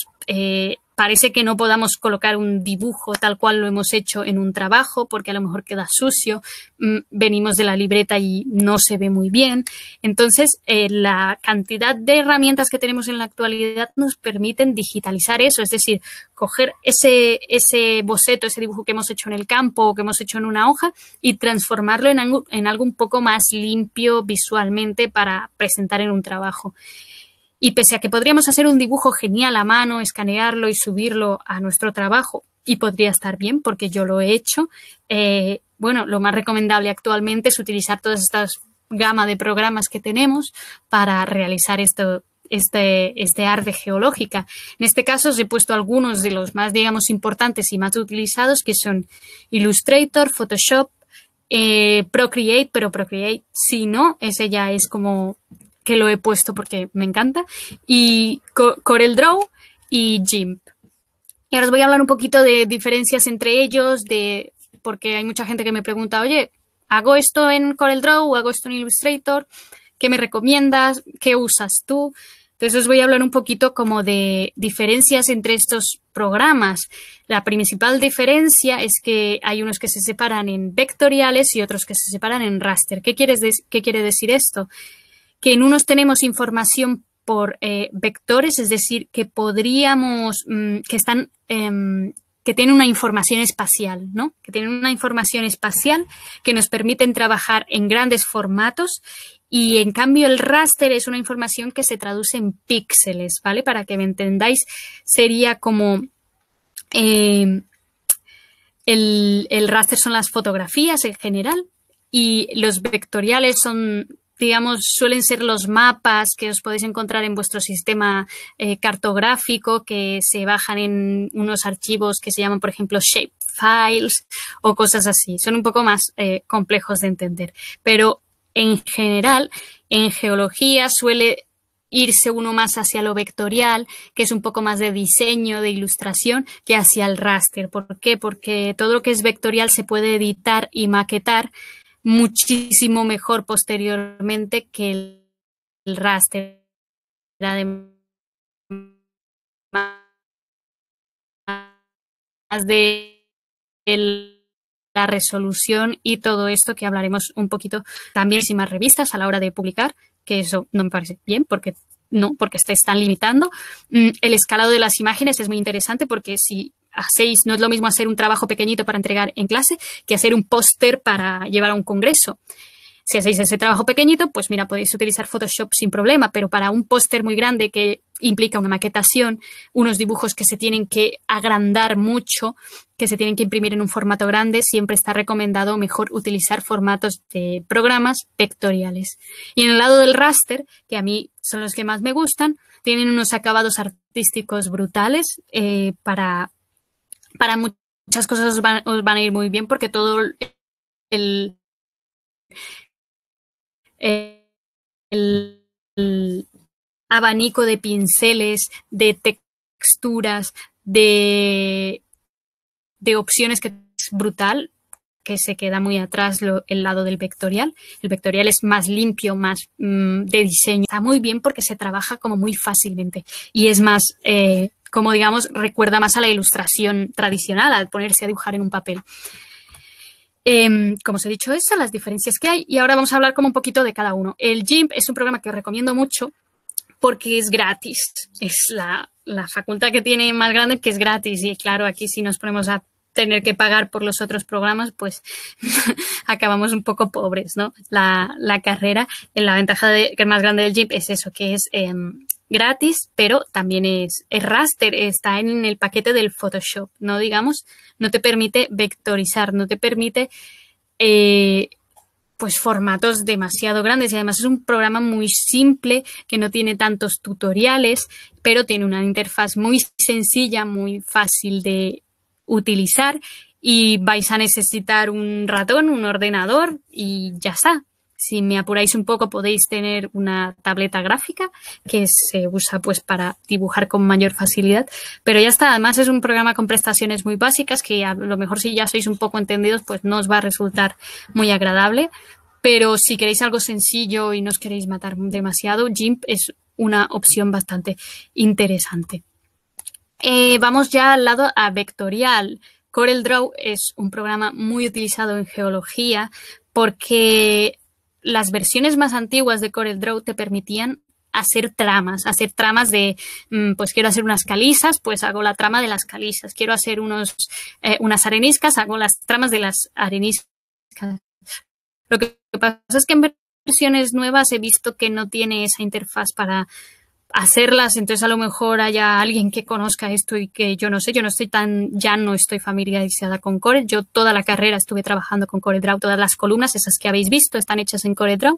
parece que no podamos colocar un dibujo tal cual lo hemos hecho en un trabajo porque a lo mejor queda sucio, mm, venimos de la libreta y no se ve muy bien. Entonces, eh, la cantidad de herramientas que tenemos en la actualidad nos permiten digitalizar eso, es decir, coger ese, ese boceto, ese dibujo que hemos hecho en el campo o que hemos hecho en una hoja y transformarlo en algo, en algo un poco más limpio visualmente para presentar en un trabajo. Y pese a que podríamos hacer un dibujo genial a mano, escanearlo y subirlo a nuestro trabajo, y podría estar bien porque yo lo he hecho, eh, bueno, lo más recomendable actualmente es utilizar todas estas gama de programas que tenemos para realizar esto, este, este, arte geológica. En este caso os he puesto algunos de los más, digamos, importantes y más utilizados que son Illustrator, Photoshop, eh, Procreate, pero Procreate si no, ese ya es como que lo he puesto porque me encanta, y CorelDRAW y GIMP. Y ahora os voy a hablar un poquito de diferencias entre ellos, de porque hay mucha gente que me pregunta, oye, ¿hago esto en CorelDRAW o hago esto en Illustrator? ¿Qué me recomiendas? ¿Qué usas tú? Entonces os voy a hablar un poquito como de diferencias entre estos programas. La principal diferencia es que hay unos que se separan en vectoriales y otros que se separan en raster. ¿Qué, quieres qué quiere decir esto? que en unos tenemos información por eh, vectores, es decir, que podríamos, mm, que están, em, que tienen una información espacial, ¿no? Que tienen una información espacial que nos permiten trabajar en grandes formatos y en cambio el raster es una información que se traduce en píxeles, ¿vale? Para que me entendáis, sería como em, el, el raster son las fotografías en general y los vectoriales son digamos, suelen ser los mapas que os podéis encontrar en vuestro sistema eh, cartográfico, que se bajan en unos archivos que se llaman, por ejemplo, shapefiles o cosas así. Son un poco más eh, complejos de entender. Pero en general, en geología suele irse uno más hacia lo vectorial, que es un poco más de diseño, de ilustración, que hacia el raster. ¿Por qué? Porque todo lo que es vectorial se puede editar y maquetar muchísimo mejor posteriormente que el, el raster de más de la resolución y todo esto que hablaremos un poquito también sin más revistas a la hora de publicar, que eso no me parece bien porque no, porque te están limitando. Mm, el escalado de las imágenes es muy interesante porque si a no es lo mismo hacer un trabajo pequeñito para entregar en clase que hacer un póster para llevar a un congreso. Si hacéis ese trabajo pequeñito, pues mira, podéis utilizar Photoshop sin problema, pero para un póster muy grande que implica una maquetación, unos dibujos que se tienen que agrandar mucho, que se tienen que imprimir en un formato grande, siempre está recomendado mejor utilizar formatos de programas vectoriales. Y en el lado del raster, que a mí son los que más me gustan, tienen unos acabados artísticos brutales eh, para para muchas cosas os van, a ir muy bien porque todo el, abanico de pinceles, de texturas, de, de opciones que es brutal, que se queda muy atrás el lado del vectorial. El vectorial es más limpio, más mm, de diseño. Está muy bien porque se trabaja como muy fácilmente y es más eh, como digamos recuerda más a la ilustración tradicional al ponerse a dibujar en un papel. Em, como os he dicho, esas las diferencias que hay y ahora vamos a hablar como un poquito de cada uno. El GIMP es un programa que os recomiendo mucho porque es gratis, es la, facultad que tiene más grande que es gratis y claro, aquí si nos ponemos a tener que pagar por los otros programas, pues acabamos un poco pobres, ¿no? La, la carrera, la ventaja de, que más grande del GIMP es eso, que es... Em, gratis, pero también es, raster, está en el paquete del Photoshop, ¿no? Digamos, no te permite vectorizar, no te permite eh, pues formatos demasiado grandes y además es un programa muy simple que no tiene tantos tutoriales, pero tiene una interfaz muy sencilla, muy fácil de utilizar y vais a necesitar un ratón, un ordenador y ya está si me apuráis un poco, podéis tener una tableta gráfica que se usa pues para dibujar con mayor facilidad. Pero ya está, además es un programa con prestaciones muy básicas que a lo mejor si ya sois un poco entendidos, pues no os va a resultar muy agradable. Pero si queréis algo sencillo y no os queréis matar demasiado, GIMP es una opción bastante interesante. Eh, vamos ya al lado a vectorial. CorelDRAW es un programa muy utilizado en geología porque las versiones más antiguas de CorelDRAW te permitían hacer tramas, hacer tramas de, mm, pues quiero hacer unas calizas, pues hago la trama de las calizas, quiero hacer unos, eh, unas areniscas, hago las tramas de las areniscas. Lo que pasa es que en versiones nuevas he visto que no tiene esa interfaz para, hacerlas, entonces a lo mejor haya alguien que conozca esto y que yo no sé, yo no estoy tan, ya no estoy familiarizada con Corel, yo toda la carrera estuve trabajando con Draw, todas las columnas, esas que habéis visto, están hechas en Draw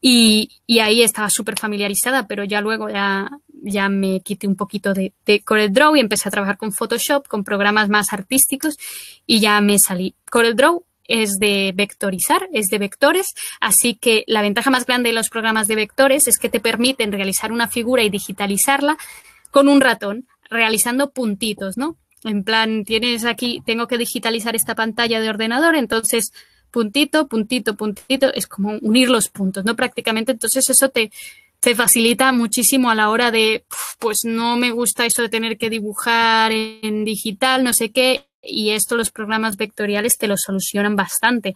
y, y ahí estaba súper familiarizada, pero ya luego ya, ya me quité un poquito de, de Draw y empecé a trabajar con Photoshop, con programas más artísticos y ya me salí. Draw es de vectorizar, es de vectores, así que la ventaja más grande de los programas de vectores es que te permiten realizar una figura y digitalizarla con un ratón, realizando puntitos, ¿no? En plan, tienes aquí, tengo que digitalizar esta pantalla de ordenador, entonces puntito, puntito, puntito, es como unir los puntos, ¿no? Prácticamente, entonces eso te, te facilita muchísimo a la hora de, pues no me gusta eso de tener que dibujar en digital, no sé qué, y esto los programas vectoriales te lo solucionan bastante.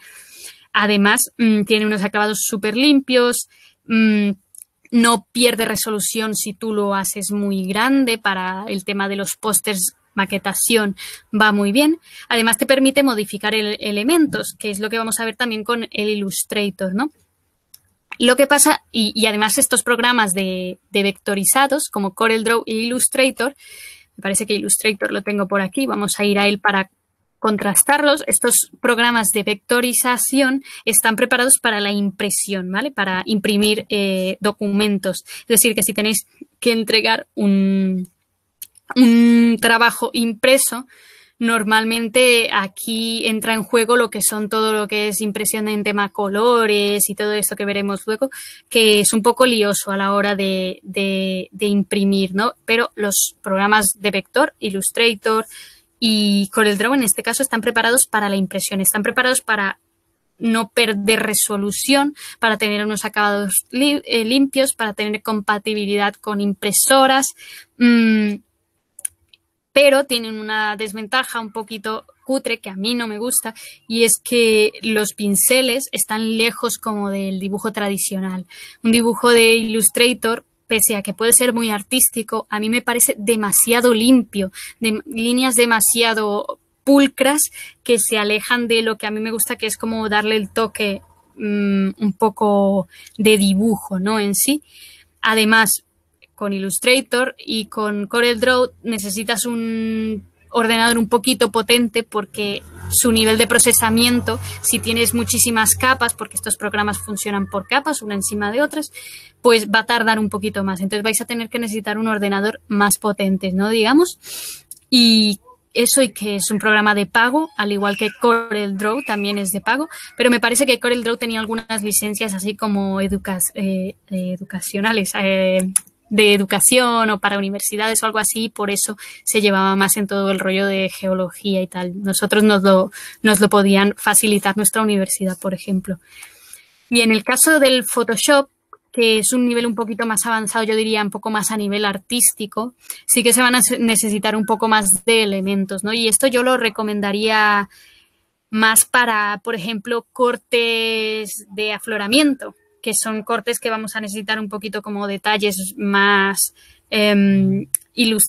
Además, mm, tiene unos acabados súper limpios, mm, no pierde resolución si tú lo haces muy grande para el tema de los pósters maquetación va muy bien. Además te permite modificar elementos, que es lo que vamos a ver también con el Illustrator, ¿no? Lo que pasa, y, además estos programas de, de, vectorizados como CorelDRAW y Illustrator, me parece que Illustrator lo tengo por aquí, vamos a ir a él para contrastarlos. Estos programas de vectorización están preparados para la impresión, ¿vale? Para imprimir eh, documentos. Es decir, que si tenéis que entregar un, un trabajo impreso, Normalmente aquí entra en juego lo que son todo lo que es impresión en tema colores y todo esto que veremos luego, que es un poco lioso a la hora de, imprimir, ¿no? Pero los programas de vector, Illustrator y CorelDRAW en este caso están preparados para la impresión, están preparados para no perder resolución, para tener unos acabados eh, limpios, para tener compatibilidad con impresoras. Mm, pero tienen una desventaja un poquito cutre que a mí no me gusta y es que los pinceles están lejos como del dibujo tradicional. Un dibujo de Illustrator, pese a que puede ser muy artístico, a mí me parece demasiado limpio, de líneas demasiado pulcras que se alejan de lo que a mí me gusta, que es como darle el toque mm, un poco de dibujo, ¿no? En sí. Además, con Illustrator y con CorelDRAW necesitas un ordenador un poquito potente porque su nivel de procesamiento, si tienes muchísimas capas, porque estos programas funcionan por capas, una encima de otras, pues va a tardar un poquito más. Entonces vais a tener que necesitar un ordenador más potente, ¿no? Digamos. Y eso y que es un programa de pago, al igual que CorelDRAW también es de pago, pero me parece que CorelDRAW tenía algunas licencias así como educas eh, educacionales, eh, de educación o para universidades o algo así, por eso se llevaba más en todo el rollo de geología y tal. Nosotros nos lo, nos lo podían facilitar nuestra universidad, por ejemplo. Y en el caso del Photoshop, que es un nivel un poquito más avanzado, yo diría un poco más a nivel artístico, sí que se van a necesitar un poco más de elementos, ¿no? Y esto yo lo recomendaría más para, por ejemplo, cortes de afloramiento, que son cortes que vamos a necesitar un poquito como detalles más, em,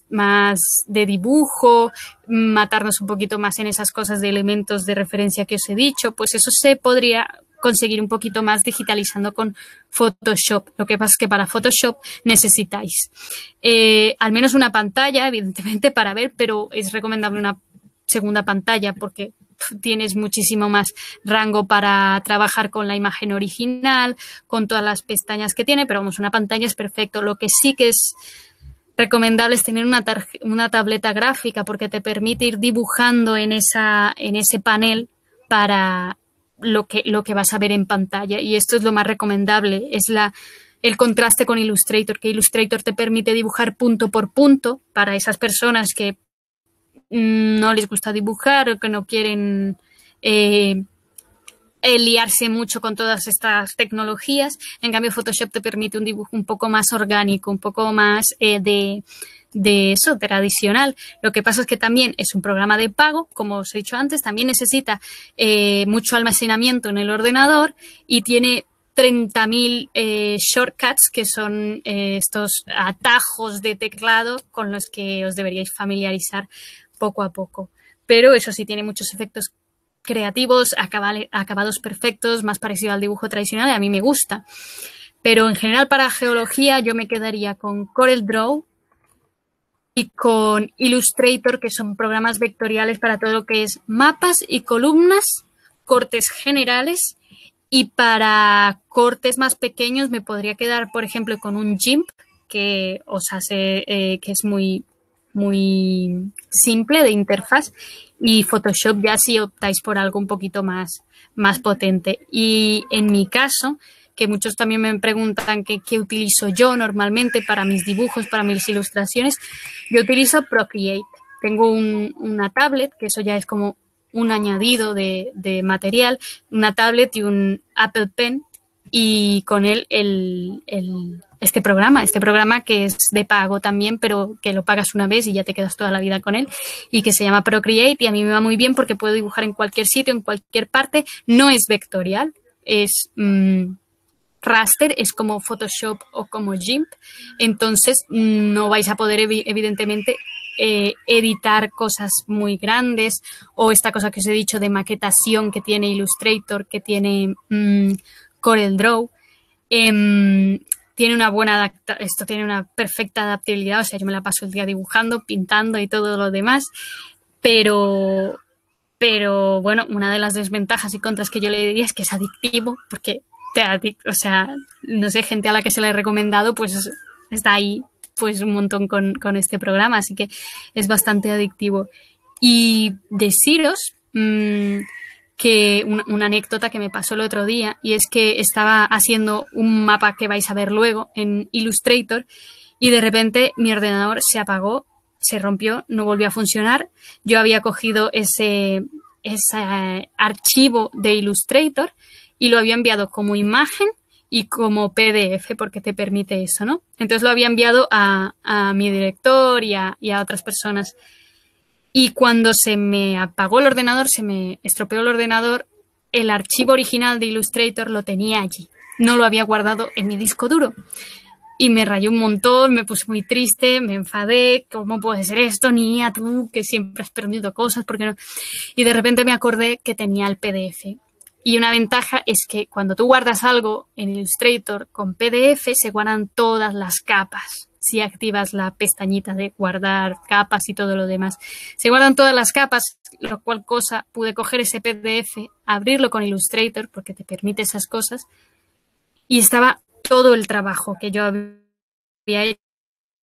más de dibujo, matarnos un poquito más en esas cosas de elementos de referencia que os he dicho, pues eso se podría conseguir un poquito más digitalizando con Photoshop. Lo que pasa es que para Photoshop necesitáis eh, al menos una pantalla, evidentemente, para ver, pero es recomendable una segunda pantalla porque tienes muchísimo más rango para trabajar con la imagen original, con todas las pestañas que tiene, pero vamos, una pantalla es perfecto. Lo que sí que es recomendable es tener una, una tableta gráfica porque te permite ir dibujando en, esa, en ese panel para lo que, lo que vas a ver en pantalla. Y esto es lo más recomendable, es la, el contraste con Illustrator, que Illustrator te permite dibujar punto por punto para esas personas que Mm, no les gusta dibujar, o que no quieren eh, eh, liarse mucho con todas estas tecnologías. En cambio, Photoshop te permite un dibujo un poco más orgánico, un poco más eh, de, eso, tradicional. Lo que pasa es que también es un programa de pago, como os he dicho antes, también necesita mucho almacenamiento en el ordenador y tiene 30.000 shortcuts, que son estos atajos de teclado con los que os deberíais familiarizar poco a poco. Pero eso sí tiene muchos efectos creativos, acabados perfectos, más parecido al dibujo tradicional, y a mí me gusta. Pero en general para geología yo me quedaría con Corel Draw y con Illustrator, que son programas vectoriales para todo lo que es mapas y columnas, cortes generales y para cortes más pequeños me podría quedar, por ejemplo, con un GIMP que os hace, eh, que es muy muy simple de interfaz y Photoshop ya si optáis por algo un poquito más, más potente. Y en mi caso, que muchos también me preguntan qué, qué utilizo yo normalmente para mis dibujos, para mis ilustraciones, yo utilizo Procreate. Tengo una tablet, que eso ya es como un añadido de material, una tablet y un Apple Pen y con él el, este programa, este programa que es de pago también, pero que lo pagas una vez y ya te quedas toda la vida con él y que se llama Procreate y a mí me va muy bien porque puedo dibujar en cualquier sitio, en cualquier parte, no es vectorial, es... Mm, raster es como Photoshop o como GIMP, entonces no vais a poder evidentemente eh, editar cosas muy grandes o esta cosa que os he dicho de maquetación que tiene Illustrator, que tiene mm, Corel Draw... Em, tiene una buena esto tiene una perfecta adaptabilidad, o sea, yo me la paso el día dibujando, pintando y todo lo demás, pero pero bueno, una de las desventajas y contras que yo le diría es que es adictivo, porque te o sea, no sé, gente a la que se le he recomendado, pues está ahí pues un montón con, este programa, así que es bastante adictivo. Y deciros mmm, que una, anécdota que me pasó el otro día y es que estaba haciendo un mapa que vais a ver luego en Illustrator y de repente mi ordenador se apagó, se rompió, no volvió a funcionar. Yo había cogido ese, ese eh, archivo de Illustrator y lo había enviado como imagen y como PDF porque te permite eso, ¿no? Entonces lo había enviado a, a mi director y a, y a otras personas y cuando se me apagó el ordenador, se me estropeó el ordenador, el archivo original de Illustrator lo tenía allí. No lo había guardado en mi disco duro. Y me rayó un montón, me puse muy triste, me enfadé, ¿cómo puede ser esto, Ni a tú que siempre has perdido cosas? porque no? Y de repente me acordé que tenía el PDF. Y una ventaja es que cuando tú guardas algo en Illustrator con PDF, se guardan todas las capas si activas la pestañita de guardar capas y todo lo demás. Se guardan todas las capas, lo cual cosa pude coger ese PDF, abrirlo con Illustrator, porque te permite esas cosas, y estaba todo el trabajo que yo había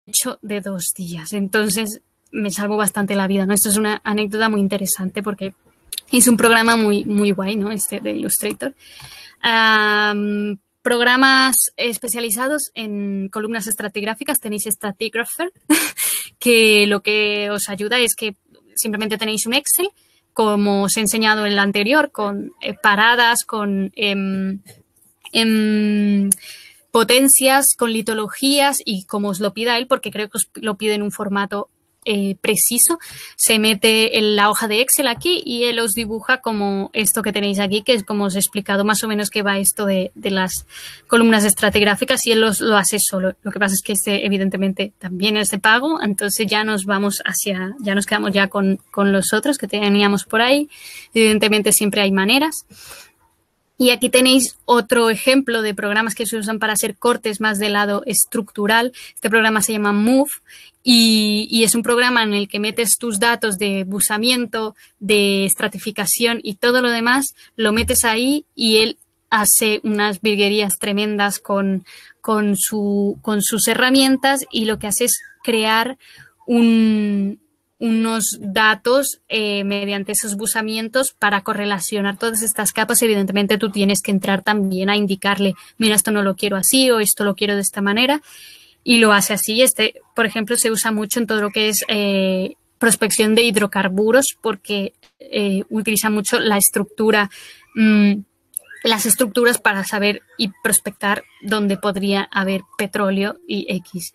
hecho de dos días. Entonces me salvó bastante la vida, ¿no? Esto es una anécdota muy interesante porque es un programa muy, muy guay, ¿no? Este de Illustrator programas especializados en columnas estratigráficas. Tenéis Stratigrapher, que lo que os ayuda es que simplemente tenéis un Excel, como os he enseñado en el anterior, con eh, paradas, con em, em, potencias, con litologías y como os lo pida él, porque creo que os lo pide en un formato eh, preciso, se mete en la hoja de Excel aquí y él os dibuja como esto que tenéis aquí, que es como os he explicado más o menos que va esto de, las columnas estratigráficas y él los, lo hace solo. Lo que pasa es que este evidentemente también es de pago, entonces ya nos vamos hacia, ya nos quedamos ya con, con los otros que teníamos por ahí. Evidentemente siempre hay maneras. Y aquí tenéis otro ejemplo de programas que se usan para hacer cortes más del lado estructural. Este programa se llama Move y, es un programa en el que metes tus datos de busamiento, de estratificación y todo lo demás, lo metes ahí y él hace unas virguerías tremendas con, con, su, con sus herramientas y lo que hace es crear un, unos datos eh, mediante esos busamientos para correlacionar todas estas capas. Evidentemente tú tienes que entrar también a indicarle, mira, esto no lo quiero así o esto lo quiero de esta manera. Y lo hace así. Este, por ejemplo, se usa mucho en todo lo que es eh, prospección de hidrocarburos porque eh, utiliza mucho la estructura. Mm, las estructuras para saber y prospectar dónde podría haber petróleo y X.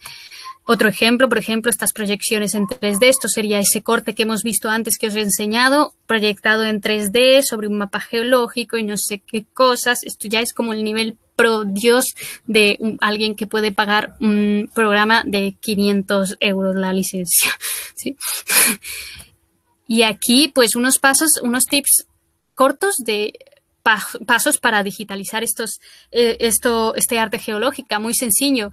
Otro ejemplo, por ejemplo, estas proyecciones en 3D. Esto sería ese corte que hemos visto antes que os he enseñado, proyectado en 3D sobre un mapa geológico y no sé qué cosas. Esto ya es como el nivel pro Dios de alguien que puede pagar un programa de 500 euros la licencia. Y aquí, pues, unos pasos, unos tips cortos de pasos para digitalizar estos, eh, esto, este arte geológica. Muy sencillo.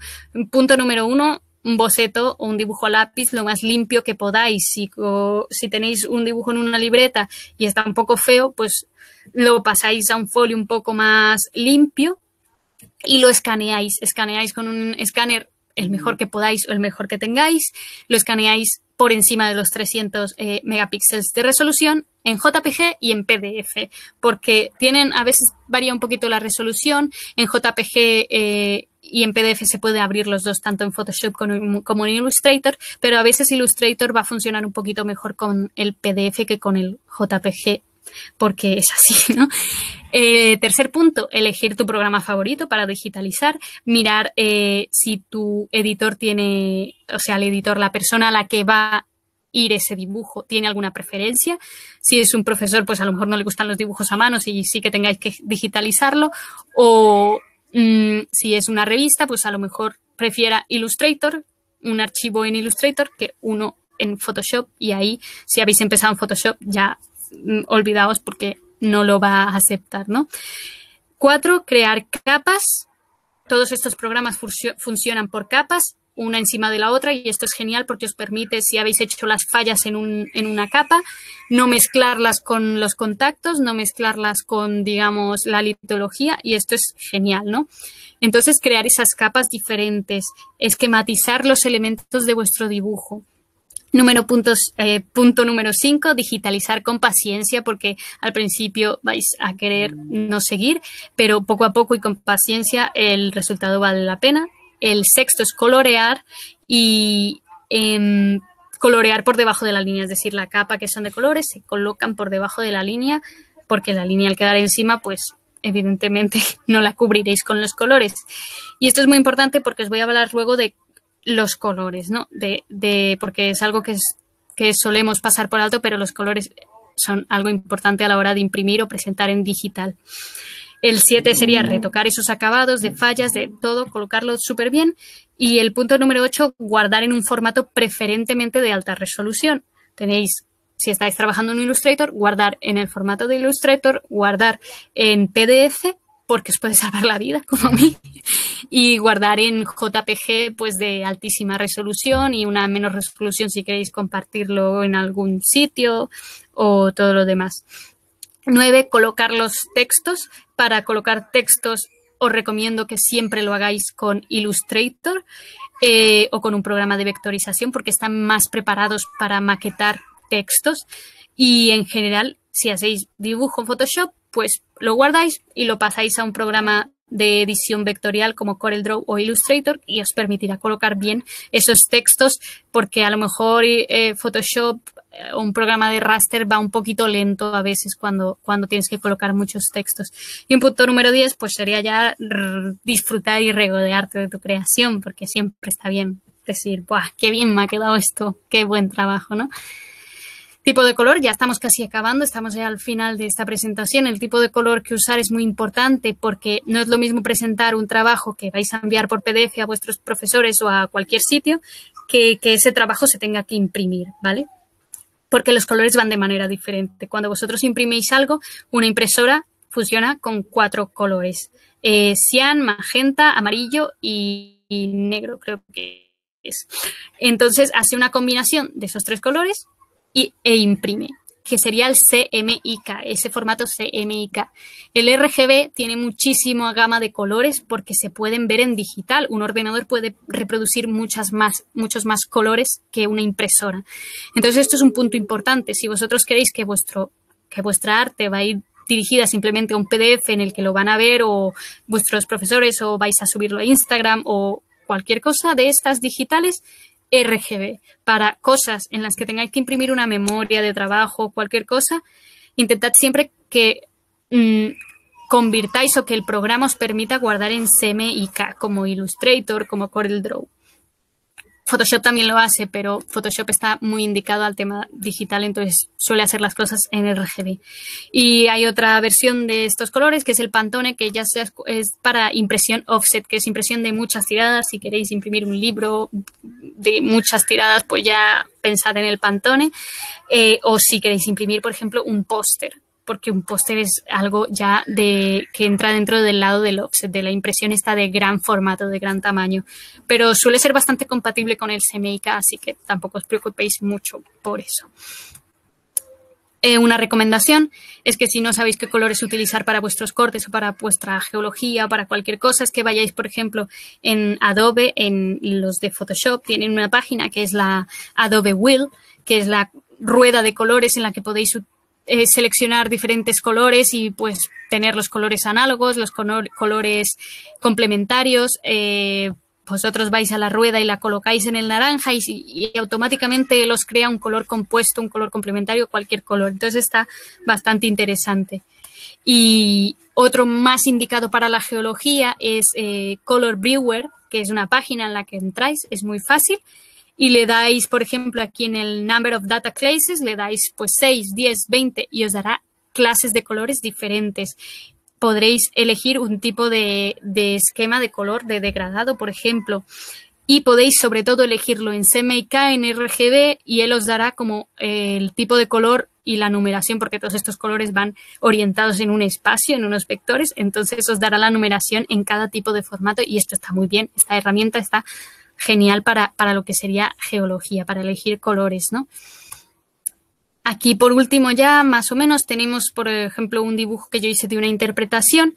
Punto número uno, un boceto o un dibujo a lápiz lo más limpio que podáis. Si, tenéis un dibujo en una libreta y está un poco feo, pues lo pasáis a un folio un poco más limpio y lo escaneáis. Escaneáis con un escáner el mejor que podáis o el mejor que tengáis. Lo escaneáis por encima de los 300 eh, megapíxeles de resolución en JPG y en PDF, porque tienen, a veces varía un poquito la resolución, en JPG eh, y en PDF se puede abrir los dos, tanto en Photoshop como en Illustrator, pero a veces Illustrator va a funcionar un poquito mejor con el PDF que con el JPG porque es así, ¿no? Eh, tercer punto, elegir tu programa favorito para digitalizar, mirar eh, si tu editor tiene, o sea, el editor, la persona a la que va ir ese dibujo? ¿Tiene alguna preferencia? Si es un profesor, pues a lo mejor no le gustan los dibujos a mano y sí que tengáis que digitalizarlo. O mm, si es una revista, pues a lo mejor prefiera Illustrator, un archivo en Illustrator, que uno en Photoshop. Y ahí, si habéis empezado en Photoshop, ya mm, olvidaos porque no lo va a aceptar, ¿no? Cuatro, crear capas. Todos estos programas funcionan por capas una encima de la otra y esto es genial porque os permite, si habéis hecho las fallas en, un, en una capa, no mezclarlas con los contactos, no mezclarlas con, digamos, la litología y esto es genial, ¿no? Entonces, crear esas capas diferentes, esquematizar los elementos de vuestro dibujo. Número puntos, eh, punto número 5, digitalizar con paciencia, porque al principio vais a querer no seguir, pero poco a poco y con paciencia el resultado vale la pena el sexto es colorear y em, colorear por debajo de la línea, es decir, la capa que son de colores se colocan por debajo de la línea porque la línea al quedar encima, pues evidentemente no la cubriréis con los colores. Y esto es muy importante porque os voy a hablar luego de los colores, ¿no? de porque es algo que, es, que solemos pasar por alto, pero los colores son algo importante a la hora de imprimir o presentar en digital. El 7 sería mm. retocar esos acabados de fallas, de todo, colocarlo súper bien. Y el punto número 8, guardar en un formato preferentemente de alta resolución. Tenéis, si estáis trabajando en Illustrator, guardar en el formato de Illustrator, guardar en PDF, porque os puede salvar la vida, como a mí, y guardar en JPG, pues de altísima resolución y una menos resolución si queréis compartirlo en algún sitio o todo lo demás. 9. Colocar los textos para colocar textos os recomiendo que siempre lo hagáis con Illustrator eh, o con un programa de vectorización porque están más preparados para maquetar textos y en general si hacéis dibujo en Photoshop pues lo guardáis y lo pasáis a un programa de edición vectorial como CorelDRAW o Illustrator y os permitirá colocar bien esos textos porque a lo mejor eh, Photoshop eh, un programa de raster va un poquito lento a veces cuando, cuando tienes que colocar muchos textos. Y un punto número 10, pues sería ya disfrutar y regodearte de tu creación, porque siempre está bien decir, ¡buah, qué bien me ha quedado esto! ¡Qué buen trabajo, ¿no? Tipo de color, ya estamos casi acabando, estamos ya al final de esta presentación. El tipo de color que usar es muy importante porque no es lo mismo presentar un trabajo que vais a enviar por PDF a vuestros profesores o a cualquier sitio que, que ese trabajo se tenga que imprimir, ¿vale? porque los colores van de manera diferente. Cuando vosotros impriméis algo, una impresora funciona con cuatro colores. Eh, cian, magenta, amarillo y, negro, creo que es. Entonces hace una combinación de esos tres colores y, e imprime que sería el CMYK, ese formato CMYK. El RGB tiene muchísima gama de colores porque se pueden ver en digital. Un ordenador puede reproducir muchas más, muchos más colores que una impresora. Entonces, esto es un punto importante. Si vosotros queréis que, vuestro, que vuestra arte va a ir dirigida simplemente a un PDF en el que lo van a ver o vuestros profesores o vais a subirlo a Instagram o cualquier cosa de estas digitales, RGB para cosas en las que tengáis que imprimir una memoria de trabajo, o cualquier cosa, intentad siempre que mm, convirtáis o que el programa os permita guardar en CMYK, como Illustrator, como CorelDRAW. Photoshop también lo hace, pero Photoshop está muy indicado al tema digital, entonces suele hacer las cosas en RGB. Y hay otra versión de estos colores, que es el Pantone, que ya es para impresión offset, que es impresión de muchas tiradas. Si queréis imprimir un libro de muchas tiradas, pues ya pensad en el Pantone. Eh, o si queréis imprimir, por ejemplo, un póster, porque un póster es algo ya de que entra dentro del lado del offset, de la impresión está de gran formato, de gran tamaño, pero suele ser bastante compatible con el CMYK, así que tampoco os preocupéis mucho por eso. Eh, una recomendación es que si no sabéis qué colores utilizar para vuestros cortes o para vuestra geología o para cualquier cosa, es que vayáis, por ejemplo, en Adobe, en los de Photoshop, tienen una página que es la Adobe Wheel, que es la rueda de colores en la que podéis utilizar eh, seleccionar diferentes colores y pues tener los colores análogos, los colores complementarios. vosotros eh, pues, vais a la rueda y la colocáis en el naranja y, automáticamente los crea un color compuesto, un color complementario, cualquier color. Entonces está bastante interesante. Y otro más indicado para la geología es eh, Color Brewer, que es una página en la que entráis, es muy fácil y le dais, por ejemplo, aquí en el number of data classes, le dais pues 6, 10, 20 y os dará clases de colores diferentes. Podréis elegir un tipo de, esquema de color de degradado, por ejemplo. Y podéis sobre todo elegirlo en CMYK, en RGB y él os dará como eh, el tipo de color y la numeración, porque todos estos colores van orientados en un espacio, en unos vectores. Entonces os dará la numeración en cada tipo de formato y esto está muy bien. Esta herramienta está genial para, lo que sería geología, para elegir colores, ¿no? Aquí, por último, ya más o menos tenemos, por ejemplo, un dibujo que yo hice de una interpretación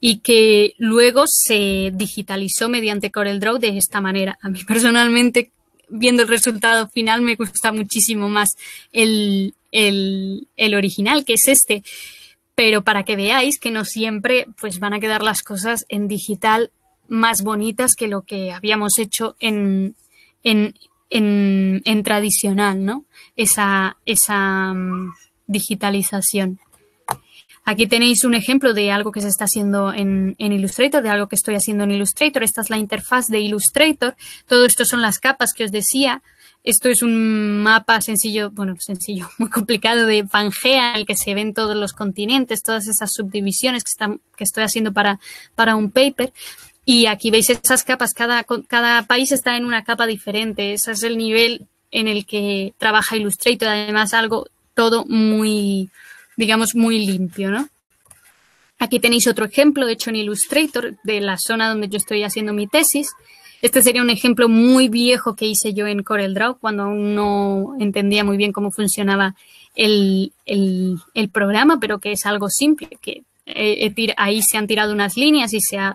y que luego se digitalizó mediante CorelDRAW de esta manera. A mí personalmente, viendo el resultado final, me gusta muchísimo más el, original, que es este. Pero para que veáis que no siempre pues, van a quedar las cosas en digital más bonitas que lo que habíamos hecho en, tradicional, ¿no? Esa, esa mm, digitalización. Aquí tenéis un ejemplo de algo que se está haciendo en, Illustrator, de algo que estoy haciendo en Illustrator. Esta es la interfaz de Illustrator. Todo esto son las capas que os decía. Esto es un mapa sencillo, bueno, sencillo, muy complicado de Pangea, en el que se ven todos los continentes, todas esas subdivisiones que, están, que estoy haciendo para, para un paper. Y aquí veis esas capas, cada, cada país está en una capa diferente. Ese es el nivel en el que trabaja Illustrator. Además, algo todo muy, digamos, muy limpio, ¿no? Aquí tenéis otro ejemplo hecho en Illustrator de la zona donde yo estoy haciendo mi tesis. Este sería un ejemplo muy viejo que hice yo en CorelDRAW cuando aún no entendía muy bien cómo funcionaba el, programa, pero que es algo simple, que eh, eh, ahí se han tirado unas líneas y se ha